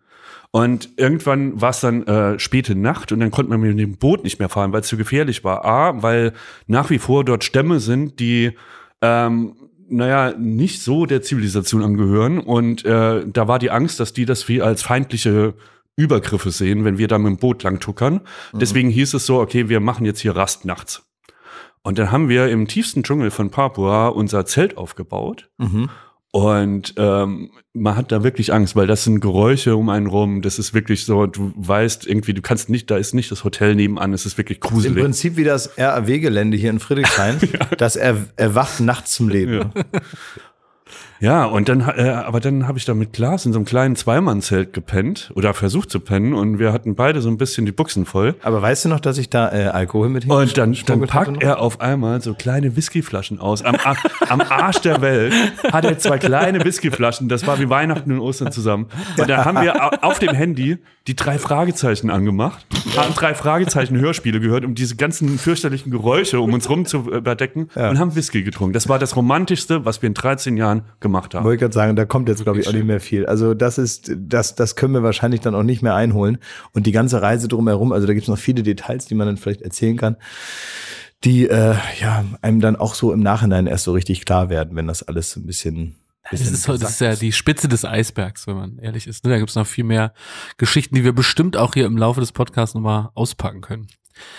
Speaker 2: Und irgendwann war es dann äh, späte Nacht und dann konnte man mit dem Boot nicht mehr fahren, weil es zu gefährlich war. A, weil nach wie vor dort Stämme sind, die ähm, naja, nicht so der Zivilisation angehören. Und äh, da war die Angst, dass die das wie als feindliche Übergriffe sehen, wenn wir da mit dem Boot langtuckern. Mhm. Deswegen hieß es so, okay, wir machen jetzt hier Rast nachts. Und dann haben wir im tiefsten Dschungel von Papua unser Zelt aufgebaut. Mhm. Und ähm, man hat da wirklich Angst, weil das sind Geräusche um einen rum. Das ist wirklich so, du weißt irgendwie, du kannst nicht, da ist nicht das Hotel nebenan, es ist wirklich gruselig. Im
Speaker 1: Prinzip wie das RAW-Gelände hier in
Speaker 2: Friedrichshain. [laughs] ja. Das er erwacht nachts zum Leben. Ja. [laughs] Ja, und dann, äh, aber dann habe ich da mit Glas in so einem kleinen Zweimannzelt gepennt oder versucht zu pennen und wir hatten beide so ein bisschen die Buchsen voll. Aber weißt du noch, dass ich da äh, Alkohol mit Und dann, dann packt er auf einmal so kleine Whiskyflaschen aus. Am, am Arsch der Welt hat er zwei kleine Whiskyflaschen. Das war wie Weihnachten und Ostern zusammen. Und da haben wir auf dem Handy die drei Fragezeichen angemacht, haben drei Fragezeichen Hörspiele gehört, um diese ganzen fürchterlichen Geräusche um uns rum zu äh, überdecken ja. und haben Whisky getrunken. Das war das Romantischste, was wir in 13 Jahren gemacht haben gemacht haben.
Speaker 1: Wollte gerade sagen, da kommt jetzt, glaube ich, auch nicht mehr viel. Also das ist, das, das können wir wahrscheinlich dann auch nicht mehr einholen. Und die ganze Reise drumherum, also da gibt es noch viele Details, die man dann vielleicht erzählen kann, die äh, ja einem dann auch so im Nachhinein erst so richtig klar werden, wenn das alles ein bisschen das ist, das ist
Speaker 3: ja die Spitze des Eisbergs, wenn man ehrlich ist. Ne? Da gibt es noch viel mehr Geschichten, die wir bestimmt auch hier im Laufe des Podcasts nochmal auspacken können.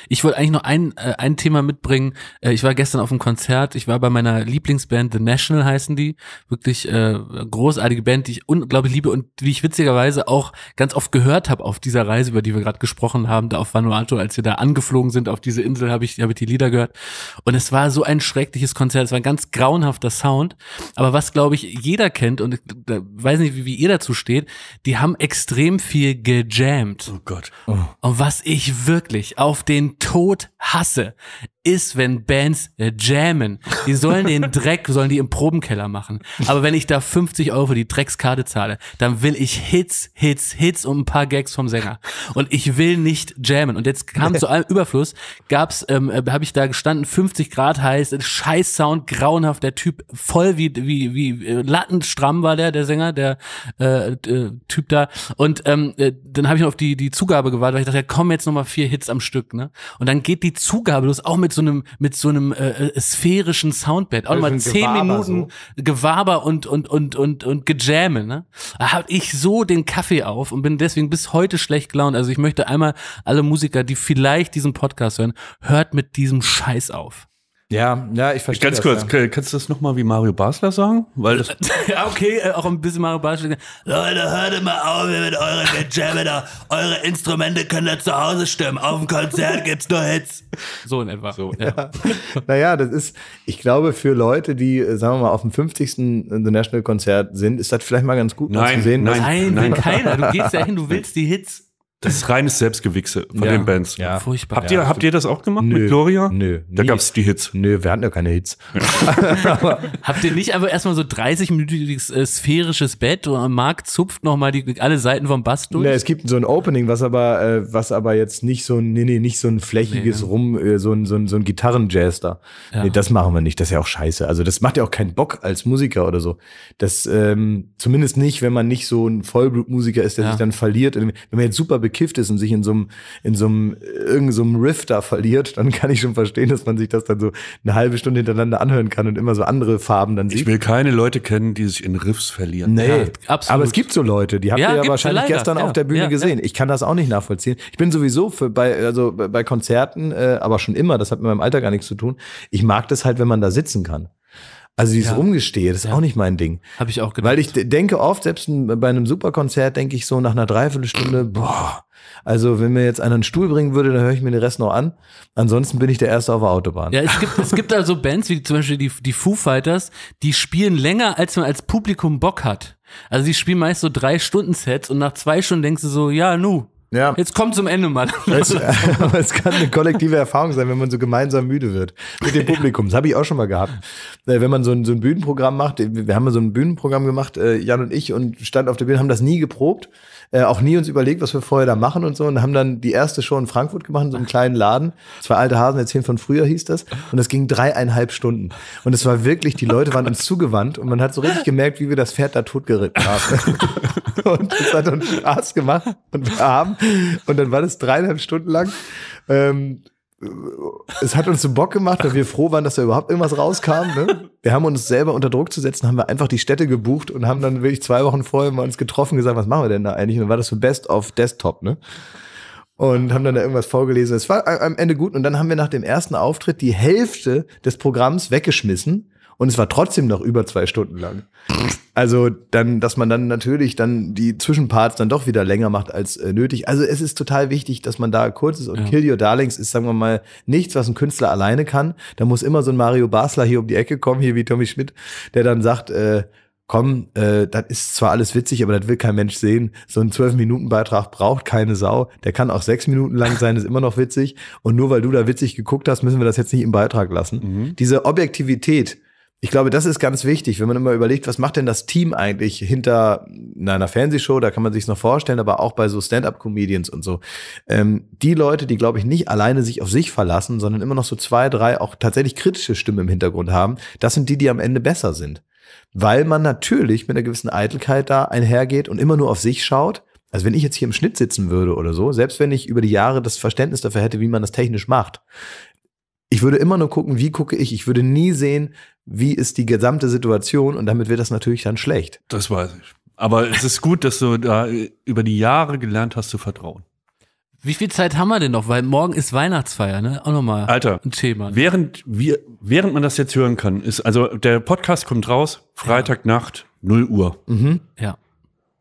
Speaker 3: Ich wollte eigentlich noch ein, äh, ein Thema mitbringen. Äh, ich war gestern auf einem Konzert. Ich war bei meiner Lieblingsband The National heißen die. Wirklich äh, großartige Band, die ich unglaublich liebe und wie ich witzigerweise auch ganz oft gehört habe auf dieser Reise, über die wir gerade gesprochen haben, da auf Vanuatu, als wir da angeflogen sind auf diese Insel, habe ich, hab ich die Lieder gehört. Und es war so ein schreckliches Konzert. Es war ein ganz grauenhafter Sound. Aber was, glaube ich, jeder kennt und ich weiß nicht, wie, wie ihr dazu steht, die haben extrem viel gejammt. Oh Gott. Oh. Und was ich wirklich auf den Tod hasse ist, wenn Bands äh, jammen. Die sollen den Dreck, sollen die im Probenkeller machen. Aber wenn ich da 50 Euro für die Dreckskarte zahle, dann will ich Hits, Hits, Hits und ein paar Gags vom Sänger. Und ich will nicht jammen. Und jetzt kam zu allem Überfluss, gab's, ähm, äh, habe ich da gestanden, 50 Grad heiß, scheiß Sound, grauenhaft, der Typ voll wie, wie, wie äh, lattenstramm war der, der Sänger, der äh, äh, Typ da. Und ähm, äh, dann habe ich noch auf die, die Zugabe gewartet, weil ich dachte, ja, komm jetzt nochmal vier Hits am Stück. Ne? Und dann geht die Zugabe los, auch mit so einem, mit so einem äh, äh sphärischen Soundbed. Auch mal zehn Gewaber Minuten so. Gewaber und, und, und, und, und Gejamme, Ne? Da hab ich so den Kaffee auf und bin deswegen bis heute schlecht gelaunt. Also ich möchte einmal alle Musiker, die vielleicht diesen Podcast hören, hört mit diesem Scheiß auf.
Speaker 1: Ja, ja, ich verstehe. Ganz das, kurz, ja.
Speaker 2: kannst du das nochmal wie Mario Basler sagen?
Speaker 1: Weil das [laughs] ja, okay, äh, auch
Speaker 4: ein bisschen Mario Basler. Leute, hört immer auf mit euren Benjaminer. Eure Instrumente können da zu Hause stimmen. Auf dem Konzert gibt's nur Hits.
Speaker 3: So in etwa. So, ja.
Speaker 4: ja.
Speaker 1: [laughs] Naja, das ist, ich glaube, für Leute, die, äh, sagen wir mal, auf dem 50. International Konzert sind, ist das vielleicht mal ganz gut, nein, mal zu sehen. Nein, nein, nein, keiner. Du gehst da hin, du [laughs]
Speaker 2: willst die Hits. Das ist reines Selbstgewichse von ja, den Bands. Ja, furchtbar. Habt ihr, ja, habt ihr das auch gemacht nö, mit Gloria? Nö. Da gab es die Hits.
Speaker 1: Nö, wir hatten ja keine Hits. [laughs]
Speaker 3: habt ihr nicht einfach erstmal so 30-minütiges äh, sphärisches Bett und Marc zupft nochmal alle Seiten vom Bass durch? Nee, es
Speaker 1: gibt so ein Opening, was aber, äh, was aber jetzt nicht so ein, nee, nee, nicht so ein flächiges nee, ne? Rum, äh, so ein, so ein, so ein Gitarrenjazz da. Ja. Nee, das machen wir nicht. Das ist ja auch scheiße. Also das macht ja auch keinen Bock als Musiker oder so. Das, ähm, zumindest nicht, wenn man nicht so ein Vollblutmusiker ist, der sich dann verliert. Wenn man jetzt super bekannt bekifft ist und sich in so einem, in so einem, irgendeinem so Riff da verliert, dann kann ich schon verstehen, dass man sich das dann so eine halbe Stunde hintereinander anhören kann und immer so andere Farben dann sieht. Ich will keine Leute kennen, die sich in Riffs verlieren. Nee, ja, absolut. aber es gibt so Leute, die habt ja, ihr ja wahrscheinlich leider. gestern ja, auf der Bühne gesehen. Ich kann das auch nicht nachvollziehen. Ich bin sowieso für bei, also bei Konzerten, äh, aber schon immer, das hat mit meinem Alter gar nichts zu tun. Ich mag das halt, wenn man da sitzen kann. Also dieses ja. Rumgestehe, das ist ja. auch nicht mein Ding. Habe ich auch gedacht. Weil ich denke oft, selbst bei einem Superkonzert denke ich so nach einer Dreiviertelstunde, boah, also wenn mir jetzt einer einen Stuhl bringen würde, dann höre ich mir den Rest noch an. Ansonsten bin ich der Erste auf der Autobahn. Ja,
Speaker 3: es [laughs] gibt, es gibt also Bands, wie zum Beispiel die, die Foo Fighters, die spielen länger, als man als Publikum Bock hat. Also die spielen meist so drei Stunden Sets und nach zwei Stunden denkst du so, ja, nu, ja. Jetzt kommt zum Ende mal. [laughs] Es,
Speaker 1: aber es kann eine kollektive Erfahrung sein, wenn man so gemeinsam müde wird mit dem [laughs] Publikum. Das habe ich auch schon mal gehabt. Äh, wenn man so ein, so ein Bühnenprogramm macht, äh, wir haben mal so ein Bühnenprogramm gemacht, äh, Jan und ich, und stand auf der Bühne, haben das nie geprobt äh, auch nie uns überlegt, was wir vorher da machen und so und haben dann die erste Show in Frankfurt gemacht, in so einem kleinen Laden. Zwei alte Hasen erzählen von früher hieß das und das ging dreieinhalb Stunden. Und es war wirklich, die Leute waren uns zugewandt und man hat so richtig gemerkt, wie wir das Pferd da totgeritten haben. [laughs] und es hat uns Spaß gemacht und wir haben und dann war das dreieinhalb Stunden lang ähm, es hat uns so Bock gemacht, weil wir froh waren, dass da überhaupt irgendwas rauskam. Ne? Wir haben uns selber unter Druck zu setzen, haben wir einfach die Städte gebucht und haben dann wirklich zwei Wochen vorher mal uns getroffen, gesagt, was machen wir denn da eigentlich? Und dann war das so Best of Desktop, ne? Und haben dann da irgendwas vorgelesen. Es war am Ende gut. Und dann haben wir nach dem ersten Auftritt die Hälfte des Programms weggeschmissen, und es war trotzdem noch über zwei Stunden lang. Also dann, dass man dann natürlich dann die Zwischenparts dann doch wieder länger macht als äh, nötig. Also es ist total wichtig, dass man da kurz ist und ja. Kill Your Darlings ist, sagen wir mal, nichts, was ein Künstler alleine kann. Da muss immer so ein Mario Basler hier um die Ecke kommen, hier wie Tommy Schmidt, der dann sagt, äh, komm, äh, das ist zwar alles witzig, aber das will kein Mensch sehen. So ein 12-Minuten-Beitrag braucht keine Sau. Der kann auch sechs Minuten lang sein, ist immer noch witzig. Und nur weil du da witzig geguckt hast, müssen wir das jetzt nicht im Beitrag lassen. Mhm. Diese Objektivität, ich glaube, das ist ganz wichtig, wenn man immer überlegt, was macht denn das Team eigentlich hinter einer Fernsehshow, da kann man sich noch vorstellen, aber auch bei so Stand-up-Comedians und so. Ähm, die Leute, die, glaube ich, nicht alleine sich auf sich verlassen, sondern immer noch so zwei, drei auch tatsächlich kritische Stimmen im Hintergrund haben, das sind die, die am Ende besser sind. Weil man natürlich mit einer gewissen Eitelkeit da einhergeht und immer nur auf sich schaut. Also wenn ich jetzt hier im Schnitt sitzen würde oder so, selbst wenn ich über die Jahre das Verständnis dafür hätte, wie man das technisch macht, ich würde immer nur gucken, wie gucke ich. Ich würde nie sehen, wie ist die gesamte Situation und damit wird das natürlich dann schlecht. Das weiß ich. Aber es ist gut, dass du da äh, über die Jahre gelernt hast zu vertrauen.
Speaker 2: Wie viel Zeit haben wir denn noch? Weil morgen ist Weihnachtsfeier, ne? Auch nochmal Alter, ein Thema. Während, wir, während man das jetzt hören kann, ist, also der Podcast kommt raus, Freitagnacht, ja. 0 Uhr.
Speaker 4: Mhm.
Speaker 1: Ja.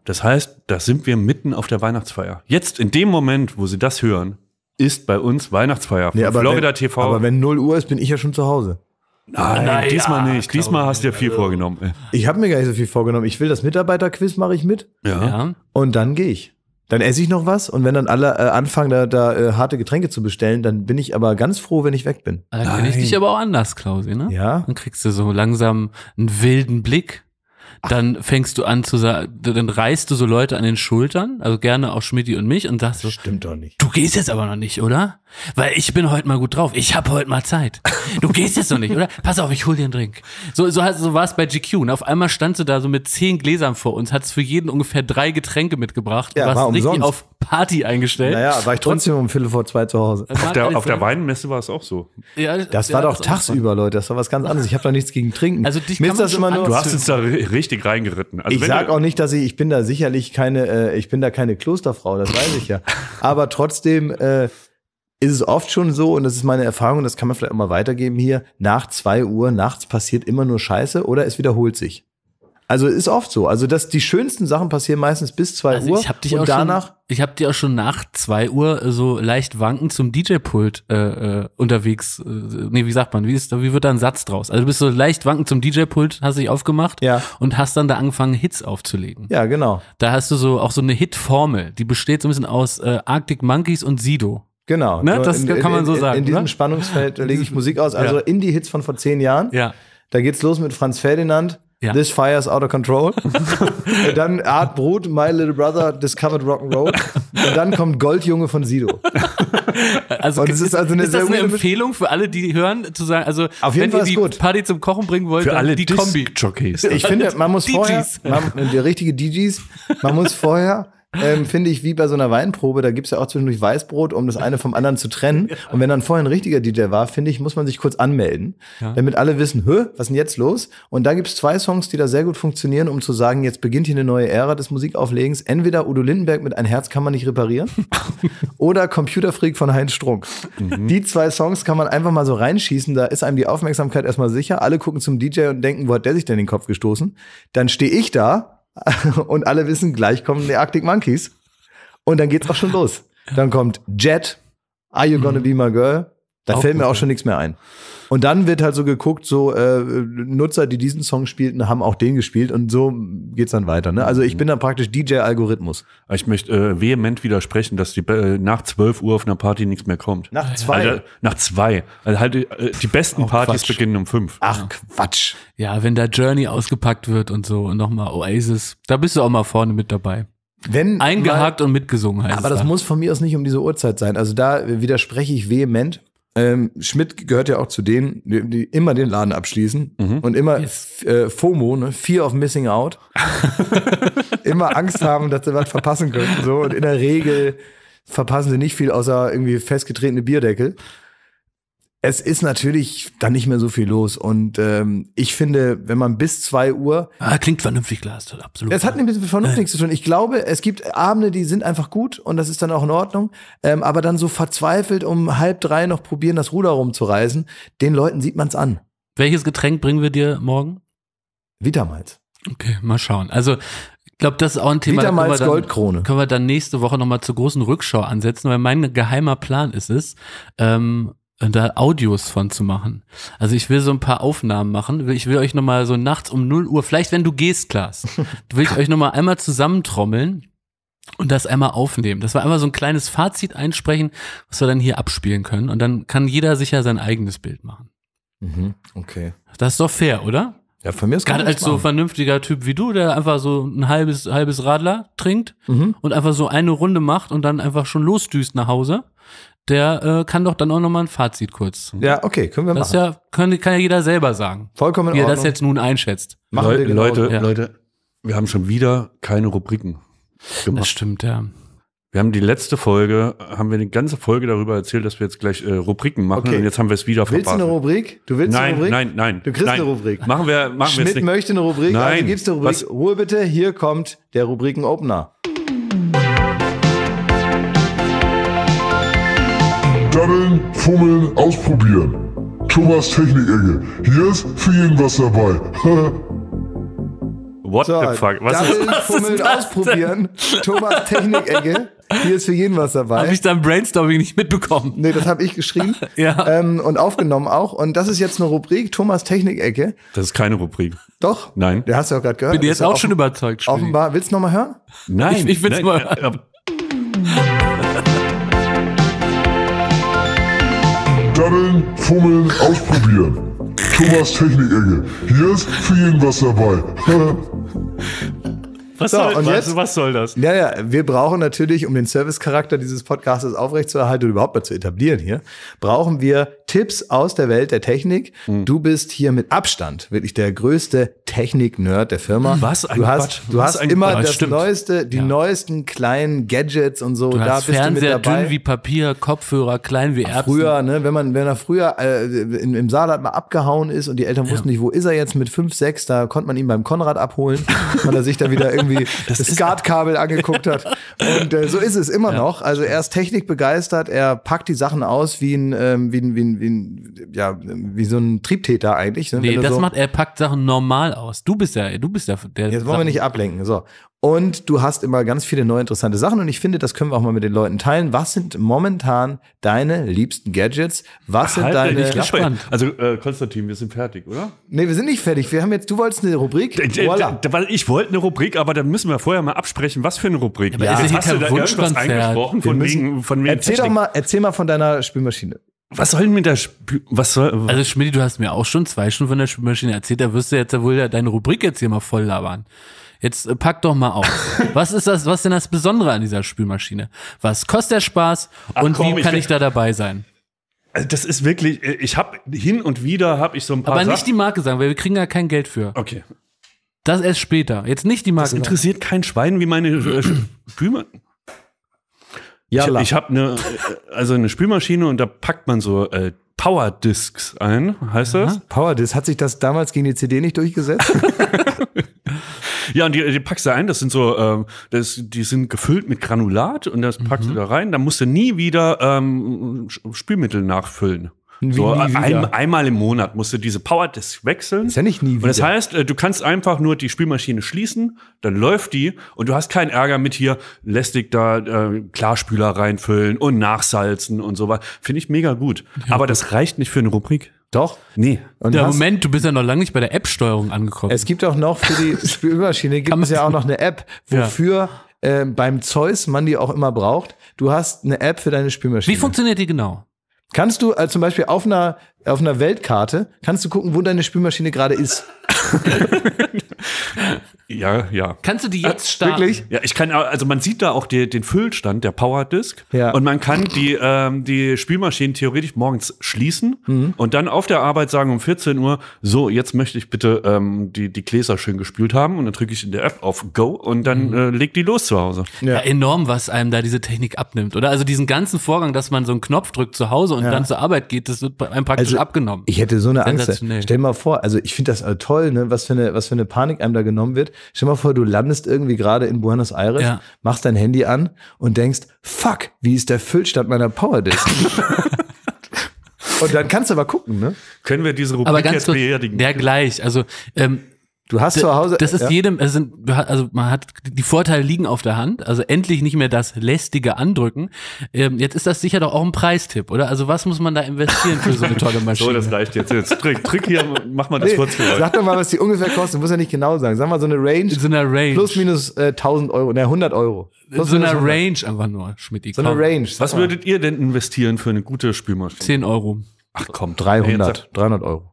Speaker 2: Das heißt, da sind wir mitten auf der Weihnachtsfeier. Jetzt, in dem Moment, wo sie das hören, ist bei uns Weihnachtsfeier. Von nee, Florida wenn, TV. Aber
Speaker 1: wenn 0 Uhr ist, bin ich ja schon zu Hause. Nein, Nein diesmal ja,
Speaker 2: nicht. Diesmal hast du dir viel also.
Speaker 1: vorgenommen. Ich habe mir gar nicht so viel vorgenommen. Ich will das Mitarbeiterquiz, mache ich mit. Ja. ja. Und dann gehe ich. Dann esse ich noch was und wenn dann alle äh, anfangen, da, da äh, harte Getränke zu bestellen, dann bin ich aber ganz froh, wenn ich weg bin. Dann kenne ich dich
Speaker 3: aber auch anders, Klausi, ne? Ja. Dann kriegst du so langsam einen wilden Blick. Dann Ach. fängst du an zu sagen, dann reißt du so Leute an den Schultern, also gerne auch Schmidti und mich und sagst so, Stimmt doch nicht. Du gehst jetzt aber noch nicht, oder? Weil ich bin heute mal gut drauf. Ich habe heute mal Zeit. Du gehst jetzt noch nicht, oder? Pass auf, ich hol dir einen Drink. So, so, so war es bei GQ. Und ne? auf einmal standst du da so mit zehn Gläsern vor uns, hat es für jeden ungefähr drei Getränke mitgebracht. Ja, war richtig umsonst. auf
Speaker 2: Party eingestellt. Naja, war ich trotzdem
Speaker 1: um Viertel vor zwei zu Hause. Auf der, also auf der
Speaker 2: Weinmesse war es auch so. Ja, das ja, war doch das tagsüber,
Speaker 1: Leute. Das war was ganz anderes. Ich habe da nichts gegen Trinken. Also dich Mir kann das immer nur Du hast uns da richtig reingeritten. Also ich sag auch nicht, dass ich, ich bin da sicherlich keine, äh, ich bin da keine Klosterfrau, das weiß ich ja. Aber trotzdem, äh, ist es oft schon so, und das ist meine Erfahrung, das kann man vielleicht auch mal weitergeben hier, nach zwei Uhr nachts passiert immer nur Scheiße oder es wiederholt sich. Also ist oft so. Also dass die schönsten Sachen passieren meistens bis zwei also Uhr ich hab dich und auch danach. Schon, ich habe dich auch schon nach zwei Uhr
Speaker 3: äh, so leicht wankend zum DJ-Pult äh, äh, unterwegs. Äh, nee, wie sagt man? Wie, ist, wie wird da ein Satz draus? Also du bist so leicht wankend zum DJ-Pult, hast dich aufgemacht ja. und hast dann da angefangen, Hits aufzulegen. Ja, genau. Da hast du so auch so eine Hit-Formel, die besteht so ein bisschen aus äh, Arctic Monkeys
Speaker 1: und Sido. Genau. Ne, ne? Das in, kann man so in, sagen. In, diesem ne? Spannungsfeld [laughs] lege ich Musik aus. Also ja. Indie-Hits von vor zehn Jahren. Ja. Da geht's los mit Franz Ferdinand. Ja. This Fire is Out of Control. [laughs] dann Art Brut, My Little Brother, Discovered rock and roll. [laughs] Und dann kommt Goldjunge von Sido. Also, ist, ist, also eine ist das eine
Speaker 3: Empfehlung für alle, die hören, zu sagen, also Auf jeden wenn Fall ihr die gut. Party zum Kochen bringen wollt, für alle die Kombi. Jockeys. Ich finde, man muss DJs. vorher, man, die
Speaker 1: richtige DJs, man muss vorher ähm, finde ich, wie bei so einer Weinprobe, da gibt es ja auch zwischendurch Weißbrot, um das eine vom anderen zu trennen. [laughs] Und wenn dann vorher ein richtiger DJ war, finde ich, muss man sich kurz anmelden, ja. damit alle wissen, hö, was ist denn jetzt los? Und da gibt es zwei Songs, die da sehr gut funktionieren, um zu sagen, jetzt beginnt hier eine neue Ära des Musikauflegens. Entweder Udo Lindenberg mit Ein Herz kann man nicht reparieren [laughs] oder Computerfreak von Heinz Strunk. Mhm. Die zwei Songs kann man einfach mal so reinschießen, da ist einem die Aufmerksamkeit erstmal sicher. Alle gucken zum DJ und denken, wo hat der sich denn den Kopf gestoßen? Dann stehe ich da [laughs] Und alle wissen, gleich kommen die Arctic Monkeys. Und dann geht's auch schon los. Dann kommt Jet, Are You Gonna mhm. Be My Girl? Da auch fällt mir auch schon nichts mehr ein. Und dann wird halt so geguckt, so äh, Nutzer, die diesen Song spielten, haben auch den gespielt und so geht's dann weiter. Ne? Also ich mhm. bin dann praktisch DJ-Algorithmus. Ich möchte äh, vehement widersprechen, dass die äh, nach
Speaker 2: 12 Uhr auf einer Party nichts mehr kommt. Nach zwei? Also, nach zwei. Also halt äh, die besten auch Partys Quatsch. beginnen um fünf. Ach Quatsch. Ja, wenn da Journey ausgepackt wird und so und nochmal Oasis,
Speaker 3: da bist du auch mal vorne mit dabei. Wenn Eingehakt mal, und mitgesungen heißt. Aber das da.
Speaker 1: muss von mir aus nicht um diese Uhrzeit sein. Also da widerspreche ich vehement ähm, Schmidt gehört ja auch zu denen, die, immer den Laden abschließen mhm. und immer yes. äh, FOMO, ne? Fear of Missing Out, [laughs] immer Angst haben, dass sie was verpassen könnten. So. Und in der Regel verpassen sie nicht viel außer irgendwie festgetretene Bierdeckel es ist natürlich dann nicht mehr so viel los. Und ähm, ich finde, wenn man bis zwei Uhr. Ah, klingt vernünftig, Lars, absolut. Es hat ein bisschen vernünftig zu tun. Ich glaube, es gibt Abende, die sind einfach gut und das ist dann auch in Ordnung. Ähm, aber dann so verzweifelt um halb drei noch probieren, das Ruder rumzureißen, den Leuten sieht man's an. Welches Getränk bringen wir dir morgen? Vitamals.
Speaker 3: Okay, mal schauen. Also ich glaube, das ist auch ein Thema. wir da Goldkrone. Können wir dann nächste Woche nochmal zur großen Rückschau ansetzen, weil mein geheimer Plan ist es, ähm, da Audios von zu machen. Also ich will so ein paar Aufnahmen machen. Ich will euch nochmal so nachts um 0 Uhr, vielleicht wenn du gehst, Klaas, [laughs] will ich euch nochmal einmal zusammentrommeln und das einmal aufnehmen. Das war einmal so ein kleines Fazit einsprechen, was wir dann hier abspielen können. Und dann kann jeder sicher sein eigenes Bild machen. Mhm, okay. Das ist doch fair, oder? Ja, von mir ist Gerade als machen. so vernünftiger Typ wie du, der einfach so ein halbes, halbes Radler trinkt mhm. und einfach so eine Runde macht und dann einfach schon losdüst nach Hause der äh, kann doch dann auch nochmal ein Fazit kurz. Ja, okay, können wir das machen. Das ja, können, kann ja jeder selber sagen. Vollkommen in Wie er das jetzt nun einschätzt. Machen Leu genau Leute, ja.
Speaker 2: Leute, wir haben schon wieder keine Rubriken gemacht. Das stimmt, ja. Wir haben die letzte Folge, haben wir eine ganze Folge darüber erzählt, dass wir jetzt gleich äh, Rubriken machen okay. und jetzt haben wir es wieder verbastelt. Willst du eine Rubrik? Du willst nein, eine Rubrik? Nein, nein, nein. Du kriegst nein. eine Rubrik. Machen wir, machen Schmidt wir jetzt nicht. möchte eine Rubrik, also nein. also gibst eine Rubrik. Was?
Speaker 1: Ruhe bitte, hier kommt der Rubriken-Opener.
Speaker 4: Daddeln, fummeln, ausprobieren. Thomas Technik-Ecke. Hier ist für jeden was dabei.
Speaker 1: [laughs] What so, the fuck? Was Daddeln, ist, [laughs] was fummeln, ist ausprobieren. Thomas Technik-Ecke. Hier ist für jeden was dabei. Habe ich dein Brainstorming nicht mitbekommen? Nee, das habe ich geschrieben [laughs] ja. Ähm, und aufgenommen auch. Und das ist jetzt eine Rubrik, Thomas Technik-Ecke. Das ist keine Rubrik. Doch? Nein. Der hast du ja auch gerade gehört. Bin dir jetzt auch schon überzeugt. Offenbar. Willst du nochmal hören? Nein. Ich, ich will es mal hören. Daddeln, Fummeln, Ausprobieren.
Speaker 4: Thomas Technik-Ecke. Hier ist für jeden was dabei. [laughs]
Speaker 1: Was, so, soll, und was, jetzt, was soll das? Ja, ja, wir brauchen natürlich, um den Servicecharakter dieses Podcasts aufrechtzuerhalten und überhaupt mal zu etablieren hier, brauchen wir Tipps aus der Welt der Technik. Mhm. Du bist hier mit Abstand wirklich der größte Technik-Nerd der Firma. Was ein du hast, Du hast immer Quatsch. das Stimmt. Neueste, die ja. neuesten kleinen Gadgets und so. Du da hast bist Fernseher du dünn wie Papier, Kopfhörer klein wie Erbsen. Früher, ne, wenn man, wenn er früher äh, in, im Saarland mal abgehauen ist und die Eltern wussten ja. nicht, wo ist er jetzt mit 5, 6, da konnte man ihn beim Konrad abholen, [laughs] weil er sich da wieder irgendwie [laughs] das, das Skatkabel angeguckt hat. Und äh, so ist es immer ja. noch. Also er ist technikbegeistert, er packt die Sachen aus wie ein, ähm, wie ein, wie ein den, ja, wie so ein Triebtäter eigentlich. Ne? Nee, das so macht,
Speaker 3: er packt Sachen normal aus. Du bist ja, du bist ja der. Jetzt wollen wir nicht
Speaker 1: ablenken. So. Und du hast immer ganz viele neue interessante Sachen und ich finde, das können wir auch mal mit den Leuten teilen. Was sind momentan deine liebsten Gadgets? Was sind halt, deine. Ich bin gespannt. Also, äh, Konstantin, wir sind fertig, oder? Nee, wir sind nicht fertig. Wir haben jetzt, du wolltest eine Rubrik. Voilà. Ich wollte eine Rubrik, aber da
Speaker 2: müssen wir vorher mal absprechen, was für eine Rubrik. Ja, aber ja. Jetzt hast du da irgendwas eingesprochen von wegen, von wegen. Erzähl doch mal,
Speaker 1: erzähl mal von deiner Spülmaschine.
Speaker 3: Was soll denn mit der Spül was soll Also Schmidt, du hast mir auch schon zwei Stunden von der Spülmaschine erzählt, da wirst du jetzt ja wohl deine Rubrik jetzt hier mal voll labern. Jetzt äh, pack doch mal auf. [laughs] was ist das, was ist denn das Besondere an dieser Spülmaschine? Was kostet der Spaß und komm, wie kann ich, ich
Speaker 2: da dabei sein? Also das ist wirklich, äh, ich habe hin und wieder habe ich so ein paar. Aber Sachen. nicht die
Speaker 3: Marke sagen, weil wir kriegen ja kein Geld für. Okay. Das erst später. Jetzt nicht die Marke. Das interessiert
Speaker 2: sagen. kein Schwein, wie meine äh, Spülmaschine. Ja, Ich, ich habe eine, äh, also eine Spülmaschine und da packt man so äh, Power Discs ein, heißt Aha. das? Power
Speaker 1: Discs. Hat sich das damals gegen die CD nicht durchgesetzt? [laughs]
Speaker 2: [laughs] ja, und die, die, packst du ein, das sind so, ähm, das, die sind gefüllt mit Granulat und das packst mhm. du da rein. Da musst du nie wieder ähm, Spülmittel nachfüllen so, ein, einmal im Monat musst du diese Power-Disk wechseln. Ist ja nicht nie wieder. Und das heißt, äh, du kannst einfach nur die Spielmaschine schließen, dann läuft die und du hast keinen Ärger mit hier, lästig da äh, Klarspüler reinfüllen und nachsalzen und so weiter. Finde ich mega gut. Ja. Aber das reicht nicht für eine Rubrik. Doch. Nee. Und der Moment,
Speaker 1: du bist ja noch lange nicht bei der App-Steuerung angekommen. Es gibt auch noch für die [laughs] Spülmaschine gibt es ja auch noch eine App, [laughs] wofür ja. äh, beim Zeus man die auch immer braucht. Du hast eine App für deine Spülmaschine. Wie funktioniert die genau? Kannst du äh, zum Beispiel auf einer auf einer Weltkarte kannst du gucken, wo deine Spülmaschine gerade ist.
Speaker 2: [laughs] ja, ja.
Speaker 1: Kannst du die jetzt starten? Wirklich?
Speaker 2: Ja, ich kann, also man sieht da auch die, den Füllstand der Powerdisk. Ja. Und man kann die, ähm, die Spülmaschinen theoretisch morgens schließen mhm. und dann auf der Arbeit sagen um 14 Uhr, so, jetzt möchte ich bitte ähm, die, die Gläser schön gespült haben. Und dann drücke ich in der App auf Go und dann mhm. äh, legt die los zu Hause.
Speaker 3: Ja. ja. enorm, was einem da diese Technik abnimmt, oder? Also diesen ganzen Vorgang, dass man so einen Knopf drückt zu Hause und ja. dann zur Arbeit geht, das wird einem praktisch also also, abgenommen. Ich hätte so eine Angst. Ne?
Speaker 1: Stell mal vor, also ich finde das äh, toll, ne? was, für eine, was für eine Panik einem da genommen wird. Stell mal vor, du landest irgendwie gerade in Buenos Aires, ja. machst dein Handy an und denkst, fuck, wie ist der Füllstand meiner Powerdisk? [laughs] Und dann kannst du aber gucken, ne? Können wir diese Rubrik jetzt kurz,
Speaker 3: beerdigen? Ja, gleich. Also ähm, Du hast zu Hause. Das ist ja? jedem, sind, also man hat, die Vorteile liegen auf der Hand. Also endlich nicht mehr das lästige Andrücken. Ähm, jetzt ist das sicher doch auch ein Preistipp, oder? Also was muss man da investieren für so eine tolle Maschine? [laughs] so, das
Speaker 1: reicht jetzt. jetzt Trick, Trick hier, mach mal das nee, kurz für euch. Sag doch mal, was die ungefähr kosten. Muss ja nicht genau sagen. Sag mal so eine Range. So eine Range. Plus minus äh, 1000 Euro, ne, 100 Euro. Plus so eine Range einfach nur, Schmidt. So eine Range. Was würdet
Speaker 2: ihr denn investieren für eine gute Spülmaschine? 10 Euro. Ach komm, 300, 300 Euro.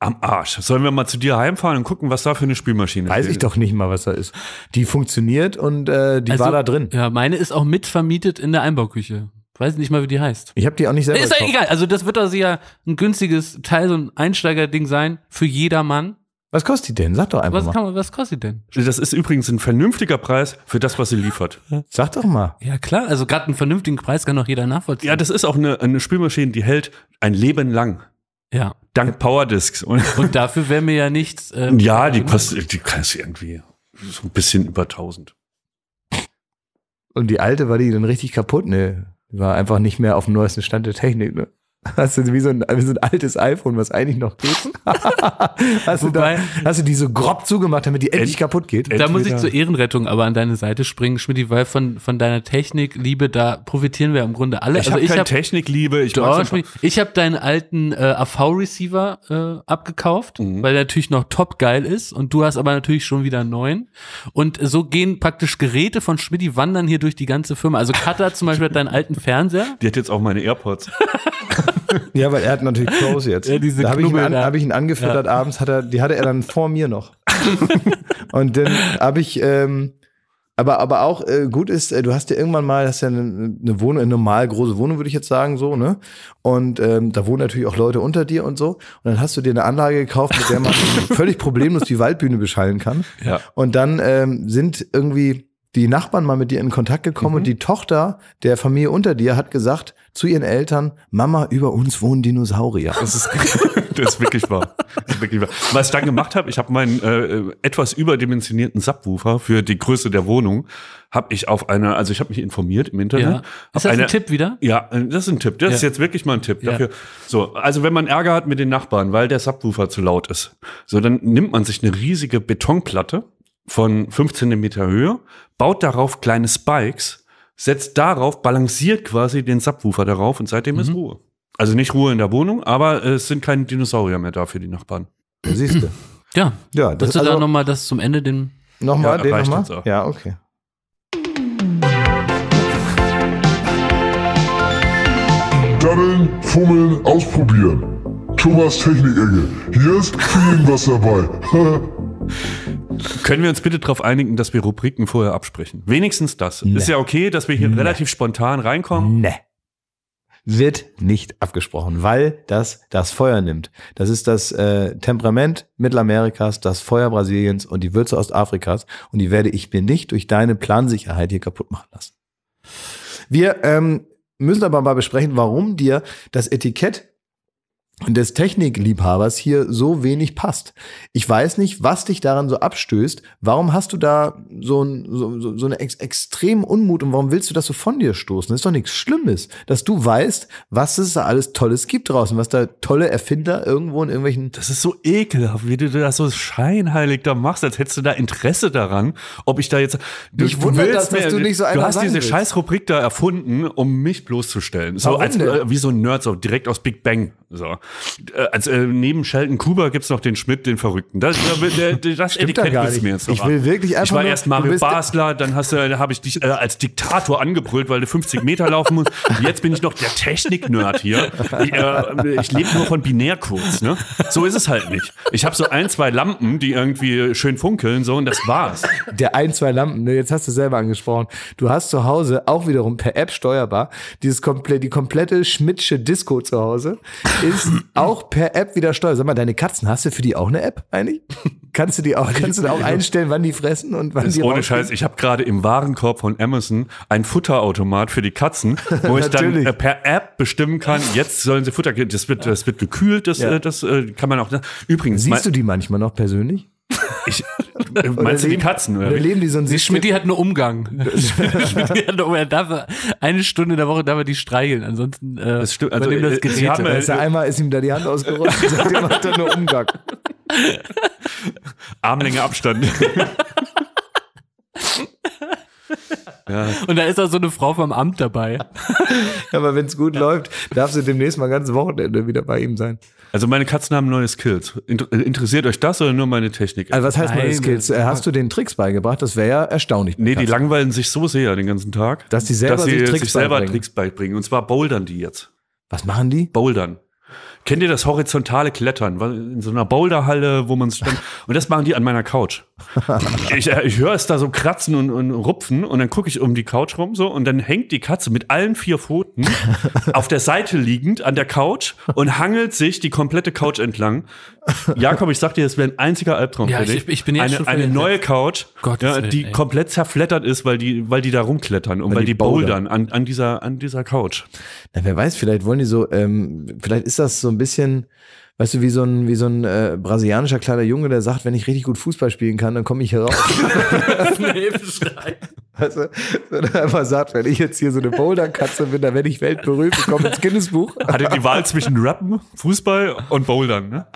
Speaker 2: Am Arsch. Sollen wir mal zu dir heimfahren und gucken, was da für eine Spülmaschine ist? Weiß ich
Speaker 1: doch nicht mal, was da ist. Die funktioniert und äh, die also, war da drin.
Speaker 2: Ja, meine ist auch mitvermietet in der Einbauküche.
Speaker 3: Weiß nicht mal, wie die heißt. Ich habe die auch nicht selber. Ist gekauft. ja egal. Also das wird also ja ein günstiges Teil, so ein Einsteigerding sein für jedermann.
Speaker 2: Was kostet die denn? Sag doch einfach was mal. Man, was kostet die denn? Das ist übrigens ein vernünftiger Preis für das, was sie liefert. Sag doch mal. Ja klar, also gerade einen vernünftigen Preis kann doch jeder nachvollziehen. Ja, das ist auch eine, eine Spülmaschine, die hält ein Leben lang. Ja. Dank Powerdisks. Und, [laughs] und dafür wäre mir ja nichts. Ähm, ja, die kostet, die kostet irgendwie so ein bisschen
Speaker 1: über 1000. Und die alte war die dann richtig kaputt, ne? Die war einfach nicht mehr auf dem neuesten Stand der Technik, ne? Hast du wie so, ein, wie so ein altes iPhone, was eigentlich noch geht? [laughs] hast, Wobei, da, hast du die so grob zugemacht, damit die endlich kaputt geht? Da Entweder. muss ich zur
Speaker 3: Ehrenrettung aber an deine Seite springen, Schmidt, weil von, von deiner Technikliebe, da profitieren wir im Grunde alle. Ich also habe keine Technikliebe. Ich, doch, ich habe deinen alten äh, AV-Receiver äh, abgekauft, mhm. weil der natürlich noch top geil ist und du hast aber natürlich schon wieder einen neuen. Und so gehen praktisch Geräte von Schmidt wandern hier durch die ganze Firma. Also Katha zum Beispiel hat deinen alten Fernseher.
Speaker 2: Die hat jetzt auch meine AirPods. [laughs]
Speaker 1: ja, weil er hat natürlich Close jetzt. Ja, da habe ich, hab ich ihn angefüttert ja. abends, hat er, die hatte er dann vor mir noch. [laughs] und dann habe ich, ähm, aber, aber auch äh, gut ist, äh, du hast ja irgendwann mal, hast ja eine, eine Wohnung, eine normal große Wohnung, würde ich jetzt sagen, so, ne? Und ähm, da wohnen natürlich auch Leute unter dir und so. Und dann hast du dir eine Anlage gekauft, mit der man [laughs] völlig problemlos die Waldbühne beschallen kann. Ja. Und dann ähm, sind irgendwie die Nachbarn mal mit dir in Kontakt gekommen mhm. und die Tochter der Familie unter dir hat gesagt zu ihren Eltern, Mama, über uns wohnen Dinosaurier. Das ist,
Speaker 2: [laughs] das ist wirklich, wahr. Das Ist wirklich wahr. Was ich dann gemacht habe, ich habe meinen äh, äh etwas überdimensionierten Subwoofer für die Größe der Wohnung, habe ich auf einer, also ich habe mich informiert im Internet. Ja. Ist das eine, ein Tipp wieder? Ja, äh, das ist ein Tipp. Das ja. ist jetzt wirklich mal ein Tipp ja. dafür. So, also wenn man Ärger hat mit den Nachbarn, weil der Subwoofer zu laut ist, so dann nimmt man sich eine riesige Betonplatte von 15 Meter Höhe, baut darauf kleine Spikes, setzt darauf, balanciert quasi den Subwoofer darauf und seitdem mhm. ist Ruhe. Also nicht Ruhe in der Wohnung, aber es sind keine Dinosaurier mehr da für die Nachbarn.
Speaker 3: Ja, siehst du. [clears throat] Ja. ja das Willst du also da nochmal das zum Ende den. Nochmal, ja, den nochmal?
Speaker 1: Ja, okay.
Speaker 4: Dabbeln, fummeln, ausprobieren. Thomas Technik-Ecke.
Speaker 2: Hier ist für was dabei. Können wir uns bitte darauf einigen, dass wir
Speaker 1: Rubriken vorher absprechen? Wenigstens das. Nee. Ist ja
Speaker 2: okay, dass wir hier nee. relativ spontan reinkommen. Nee.
Speaker 1: Wird nicht abgesprochen, weil das das Feuer nimmt. Das ist das äh, Temperament Mittelamerikas, das Feuer Brasiliens und die Würze Ostafrikas. Und die werde ich mir nicht durch deine Plansicherheit hier kaputt machen lassen. Wir ähm, müssen aber mal besprechen, warum dir das Etikett des Technikliebhabers hier so wenig passt. Ich weiß nicht, was dich daran so abstößt. Warum hast du da so, ein, so, so eine ex extremen Unmut und warum willst du das so von dir stoßen? Das ist doch nichts Schlimmes, dass du weißt, was es da alles Tolles gibt draußen, was da tolle Erfinder irgendwo in irgendwelchen.
Speaker 2: Das ist so ekelhaft, wie du das so scheinheilig da machst, als hättest du da Interesse daran, ob ich da jetzt. Du, ich wundere das, dass du nicht so einfach Du hast diese Scheißrubrik da erfunden, um mich bloßzustellen. So warum als denn? Äh, wie so ein Nerd, so direkt aus Big Bang. So. Äh, also, äh, neben Sheldon Kuba es noch den Schmidt, den Verrückten. Das, äh, der, der, das Stimmt Etikett da ist mir jetzt noch Ich will wirklich einfach Ich war nur, erst Mario Basler, dann hast du, da äh, habe ich dich äh, als Diktator angebrüllt, weil du 50 Meter laufen musst. Und jetzt bin ich noch der Technik-Nerd hier. Ich, äh, ich lebe nur von Binärcodes. Ne? So ist es halt nicht. Ich habe so ein, zwei Lampen, die irgendwie schön funkeln so und
Speaker 1: das war's. Der ein, zwei Lampen, ne, jetzt hast du selber angesprochen. Du hast zu Hause auch wiederum per App steuerbar dieses komplett, die komplette Schmidtsche Disco zu Hause ist [clears throat] auch per App wieder steuern. Sag mal, deine Katzen, hast du für die auch eine App eigentlich? [laughs] kannst du die auch, kannst du da auch einstellen, wann die fressen und wann ist die Ohne Scheiß,
Speaker 2: ich habe gerade im Warenkorb von Amazon ein Futterautomat für die Katzen, wo ich dann äh, per App bestimmen kann, jetzt sollen sie Futter, das wird, das wird gekühlt, das, ja. Äh, das äh, kann man auch. Ne?
Speaker 1: Übrigens. Siehst du die manchmal noch persönlich? Ich, äh, meinst du die Katzen, oder? Leben die so ein Schmidt hat
Speaker 3: einen Umgang. hat nur, Umgang. [laughs] Er darf eine Stunde in der Woche darf er die streicheln.
Speaker 2: Ansonsten äh, das stimmt. Also, das äh, Gerät. Sie haben, also,
Speaker 1: einmal ist ihm da die Hand ausgerutscht, seitdem hat er nur Umgang.
Speaker 2: [laughs] Armlänge Abstand. [laughs] Ja.
Speaker 1: Und da ist auch so eine Frau vom Amt dabei. Ja, aber wenn es gut ja. läuft, darf sie demnächst mal ganz Wochenende wieder bei ihm sein.
Speaker 2: Also meine Katzen haben neue Skills. Äh, interessiert euch das oder nur meine Technik? Also was heißt neue Skills? Hast du
Speaker 1: den Tricks beigebracht? Das wäre ja erstaunlich. Nee, Katzen. die
Speaker 2: langweilen sich so sehr den ganzen Tag, dass die selber, dass sie sich, Tricks, sich selber beibringen. Tricks beibringen. Und zwar bouldern die jetzt. Was machen die? Bouldern. Kennt ihr das horizontale Klettern? In so einer Boulderhalle, wo man stand. [laughs] Und das machen die an meiner Couch. [laughs] ich, äh, ich höre es da so kratzen und, und rupfen und dann gucke ich um die Couch rum so und dann hängt die Katze mit allen vier Pfoten [laughs] auf der Seite liegend an der Couch und hangelt sich die komplette Couch entlang. Jakob, ich sag dir, das wäre ein einziger Albtraum ja, für dich. Ich, ich bin jetzt eine, schon eine neue Couch, ja, die Willen, komplett zerflettert ist, weil die, weil die da rumklettern und weil, weil die, die bouldern
Speaker 1: an, an, dieser, an dieser Couch. Na, wer weiß, vielleicht wollen die so, ähm, vielleicht ist das so ein bisschen weißt du, wie so ein, wie so ein äh, brasilianischer kleiner Junge, der sagt, wenn ich richtig gut Fußball spielen kann, dann komme ich hier raus. [laughs] [laughs] weißt du, wenn er einfach sagt, wenn ich jetzt hier so eine Boulder-Katze bin, dann werde ich weltberühmt und komme ins Guinnessbuch.
Speaker 2: [laughs] Hatte die Wahl zwischen Rappen, Fußball und Bouldern, ne?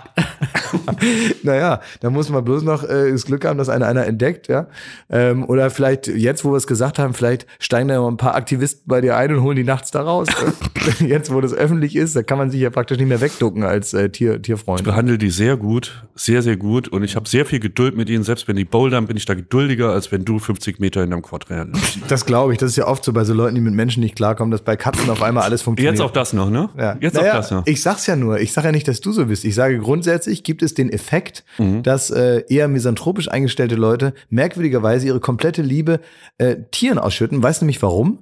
Speaker 1: naja, da muss man bloß noch äh, das Glück haben, dass einer einer entdeckt, ja. Ähm, oder vielleicht, jetzt, wo wir es gesagt haben, vielleicht steigen da mal ein paar Aktivisten bei dir ein und holen die nachts da raus. jetzt, wo das öffentlich ist, da kann man sich ja praktisch nicht mehr wegducken als äh, Tier. Tier, Tierfreund. Ich behandle die
Speaker 2: sehr gut, sehr, sehr gut. Und ich habe sehr viel Geduld mit ihnen. Selbst wenn die bouldern, bin ich da geduldiger, als wenn du 50 Meter in einem Quadrat bist.
Speaker 1: Das glaube ich. Das ist ja oft so bei so Leuten, die mit Menschen nicht klarkommen, dass bei Katzen auf einmal alles funktioniert. Jetzt auch das noch, ne? Ja. Jetzt naja, auch das noch. Ich sag's ja nur. Ich sage ja nicht, dass du so bist. Ich sage grundsätzlich gibt es den Effekt, mhm. dass äh, eher misanthropisch eingestellte Leute merkwürdigerweise ihre komplette Liebe äh, Tieren ausschütten. Weißt du nämlich warum?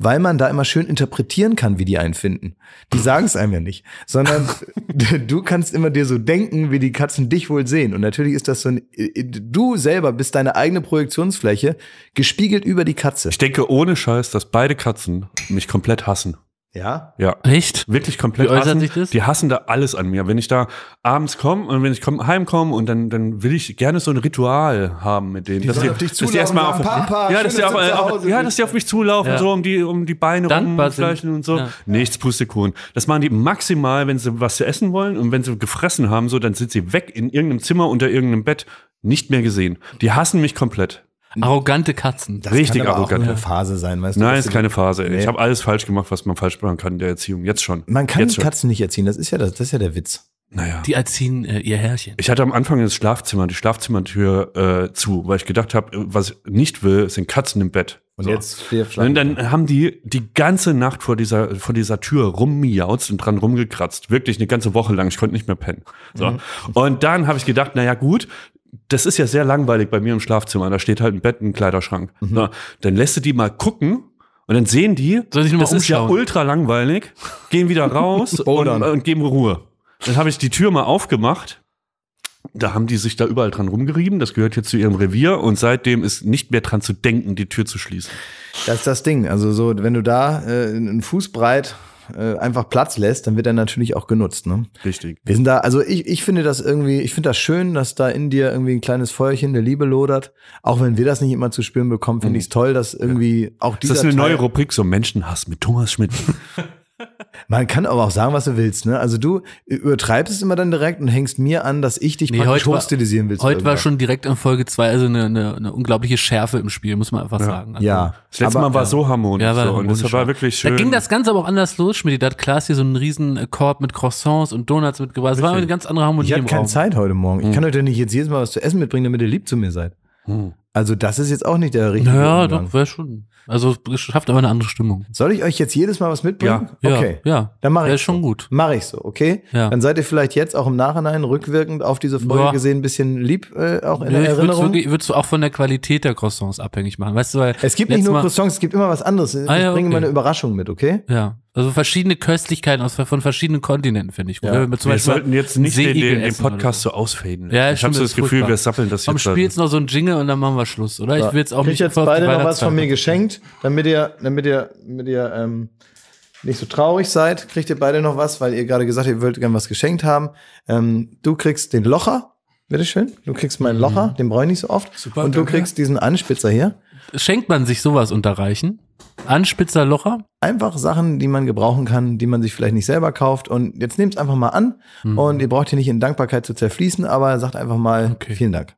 Speaker 1: weil man da immer schön interpretieren kann, wie die einen finden. Die sagen es einem ja nicht, sondern [laughs] du kannst immer dir so denken, wie die Katzen dich wohl sehen. Und natürlich ist das so ein, äh, du selber bist deine eigene Projektionsfläche gespiegelt über die Katze. Ich denke ohne Scheiß, dass beide Katzen mich komplett hassen. Ja?
Speaker 2: Ja. Echt? Wirklich komplett. Wie äußert hassen. sich das? Die hassen da alles an mir. Wenn ich da abends komme und wenn ich komm, heimkomme und dann, dann will ich gerne so ein Ritual haben mit denen. Die dass die auf dich zulaufen. Dass die erstmal auf, Papa, ja, dass die, auf, auf ja, dass die auf mich zulaufen, ja. so um die, um die Beine rumfleischen und so. Ja. Nichts Pustekuchen. Das machen die maximal, wenn sie was zu essen wollen und wenn sie gefressen haben, so, dann sind sie weg in irgendeinem Zimmer unter irgendeinem Bett. Nicht mehr gesehen. Die hassen mich komplett. Arrogante Katzen. Das Richtig kann aber arrogant. auch eine Phase sein, weißt du? Nein, ist keine Phase. Nee. Ich habe alles falsch gemacht, was man falsch machen kann in der Erziehung. Jetzt schon. Man kann Jetzt Katzen schon. nicht erziehen, das ist ja, das, das ist ja der Witz.
Speaker 3: Naja. Die erziehen äh, ihr Herrchen.
Speaker 4: Ich
Speaker 2: hatte am Anfang das Schlafzimmer, die Schlafzimmertür äh, zu, weil ich gedacht habe, was ich nicht will, sind Katzen im Bett. Und so. jetzt vier Schlangen. Und dann haben die die ganze Nacht vor dieser, vor dieser Tür rummiauzt und dran rumgekratzt. Wirklich eine ganze Woche lang. Ich konnte nicht mehr pennen. So. Mhm. Und dann habe ich gedacht, naja gut, das ist ja sehr langweilig bei mir im Schlafzimmer. Da steht halt ein Bett, ein Kleiderschrank. Mhm. Na, dann lässt du die mal gucken und dann sehen die, das umschauen? ist ja ultra langweilig, gehen wieder raus [laughs] und, und, geben Ruhe. Dann habe ich die Tür mal aufgemacht. Da haben die sich da überall dran rumgerieben. Das gehört jetzt zu ihrem Revier und seitdem ist nicht mehr dran
Speaker 1: zu denken, die Tür zu schließen. Das ist das Ding. Also so, wenn du da äh, einen Fuß breit äh, einfach Platz lässt, dann wird er natürlich auch genutzt. Ne? Richtig. Wir sind da, also ich, ich finde das irgendwie, ich finde das schön, dass da in dir irgendwie ein kleines Feuerchen der Liebe lodert. Auch wenn wir das nicht immer zu spüren bekommen, finde mhm. ich es toll, dass irgendwie ja. auch dieser. Ist das eine Teil neue Rubrik,
Speaker 2: so Menschenhass mit Thomas Schmidt? [laughs]
Speaker 1: Man kann aber auch sagen, was du willst, ne? Also du übertreibst es immer dann direkt und hängst mir an, dass ich dich nee, praktisch hochstilisieren willst. Heute war schon
Speaker 3: direkt in Folge 2 also eine, eine, eine, unglaubliche Schärfe im Spiel, muss man einfach ja. sagen. Also ja. Das letzte aber, Mal war ja. so harmonisch. Ja, war so, harmonisch das war wirklich schön. Da ging das Ganze aber auch anders los, Schmidt. Da hat Klaas hier so einen riesen äh, Korb mit Croissants und Donuts mitgebracht. Das war eine ganz andere Harmonie Ich habe keine Raum. Zeit
Speaker 1: heute Morgen. Ich hm. kann euch ja nicht jetzt jedes Mal was zu essen mitbringen, damit ihr lieb zu mir seid. Hm. Also das ist jetzt auch nicht der richtige Naja, Umgang. doch, wäre schon. Also schafft aber eine andere Stimmung. Soll ich euch jetzt jedes Mal was mitbringen? Ja, okay. Ja, ja. dann mache ich. Wäre schon so. gut. Mache ich so, okay? Ja. Dann seid ihr vielleicht jetzt auch im Nachhinein rückwirkend auf diese Folge ja. gesehen ein bisschen lieb äh, auch in ja, der Erinnerung.
Speaker 3: Ich würde es auch von der Qualität der Croissants abhängig machen, weißt du? Weil es gibt nicht nur Mal Croissants,
Speaker 1: es gibt immer was anderes. Ich ah, ja, bringe okay. mal eine
Speaker 3: Überraschung mit, okay? Ja. Also verschiedene Köstlichkeiten aus, von verschiedenen Kontinenten, finde ich Ja. Wir, wir sollten jetzt nicht den, den, den, Podcast so. ausfaden. Ja, ich habe so das Gefühl, wir sappeln das jetzt. Am Spiel jetzt noch so ein Jingle und dann machen wir wir Schluss, oder? So. Ich will jetzt auch Kriegt nicht jetzt beide noch was von mir
Speaker 1: geschenkt, damit ihr, damit ihr, damit ihr ähm, nicht so traurig seid. Kriegt ihr beide noch was, weil ihr gerade gesagt habt, ihr wollt gern was geschenkt haben. Ähm, du kriegst den Locher. Bitteschön. Du kriegst meinen mhm. Locher, mhm. den brauche ich nicht so oft. Super, und du danke. kriegst diesen Anspitzer hier. Schenkt man sich sowas unterreichen? Anspitzer Locher? Einfach Sachen, die man gebrauchen kann, die man sich vielleicht nicht selber kauft. Und jetzt nehmt es einfach mal an. Mhm. Und ihr braucht hier nicht in Dankbarkeit zu zerfließen, aber sagt einfach mal okay. vielen Dank.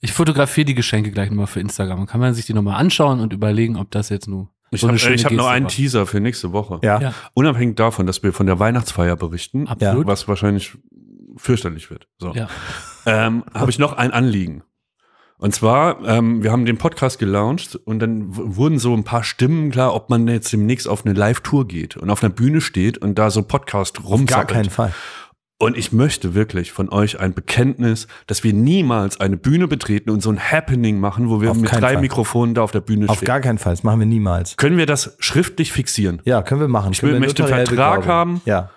Speaker 3: Ich fotografiere die Geschenke gleich nochmal für Instagram. Kann man sich die nochmal anschauen und überlegen, ob das jetzt nur ich so habe hab noch einen war. Teaser
Speaker 2: für nächste Woche. Ja. ja. Unabhängig davon, dass wir von der Weihnachtsfeier berichten, Absolut. was wahrscheinlich fürchterlich wird. So. Ja. Ähm, habe ich noch ein Anliegen. Und zwar, ähm, wir haben den Podcast gelauncht und dann wurden so ein paar Stimmen klar, ob man jetzt demnächst auf eine Live-Tour geht und auf einer Bühne steht und da so Podcast rumsackelt. Auf gar keinen Fall. Und ich möchte wirklich von euch ein Bekenntnis, dass wir niemals eine Bühne betreten und so ein Happening machen, wo wir auf mit drei Fall. Mikrofonen da auf der Bühne stehen. Auf gar
Speaker 1: keinen Fall, das machen wir niemals.
Speaker 2: Können wir das schriftlich fixieren? Ja, können wir machen. Ich können will, möchte einen Vertrag haben.
Speaker 1: Ja.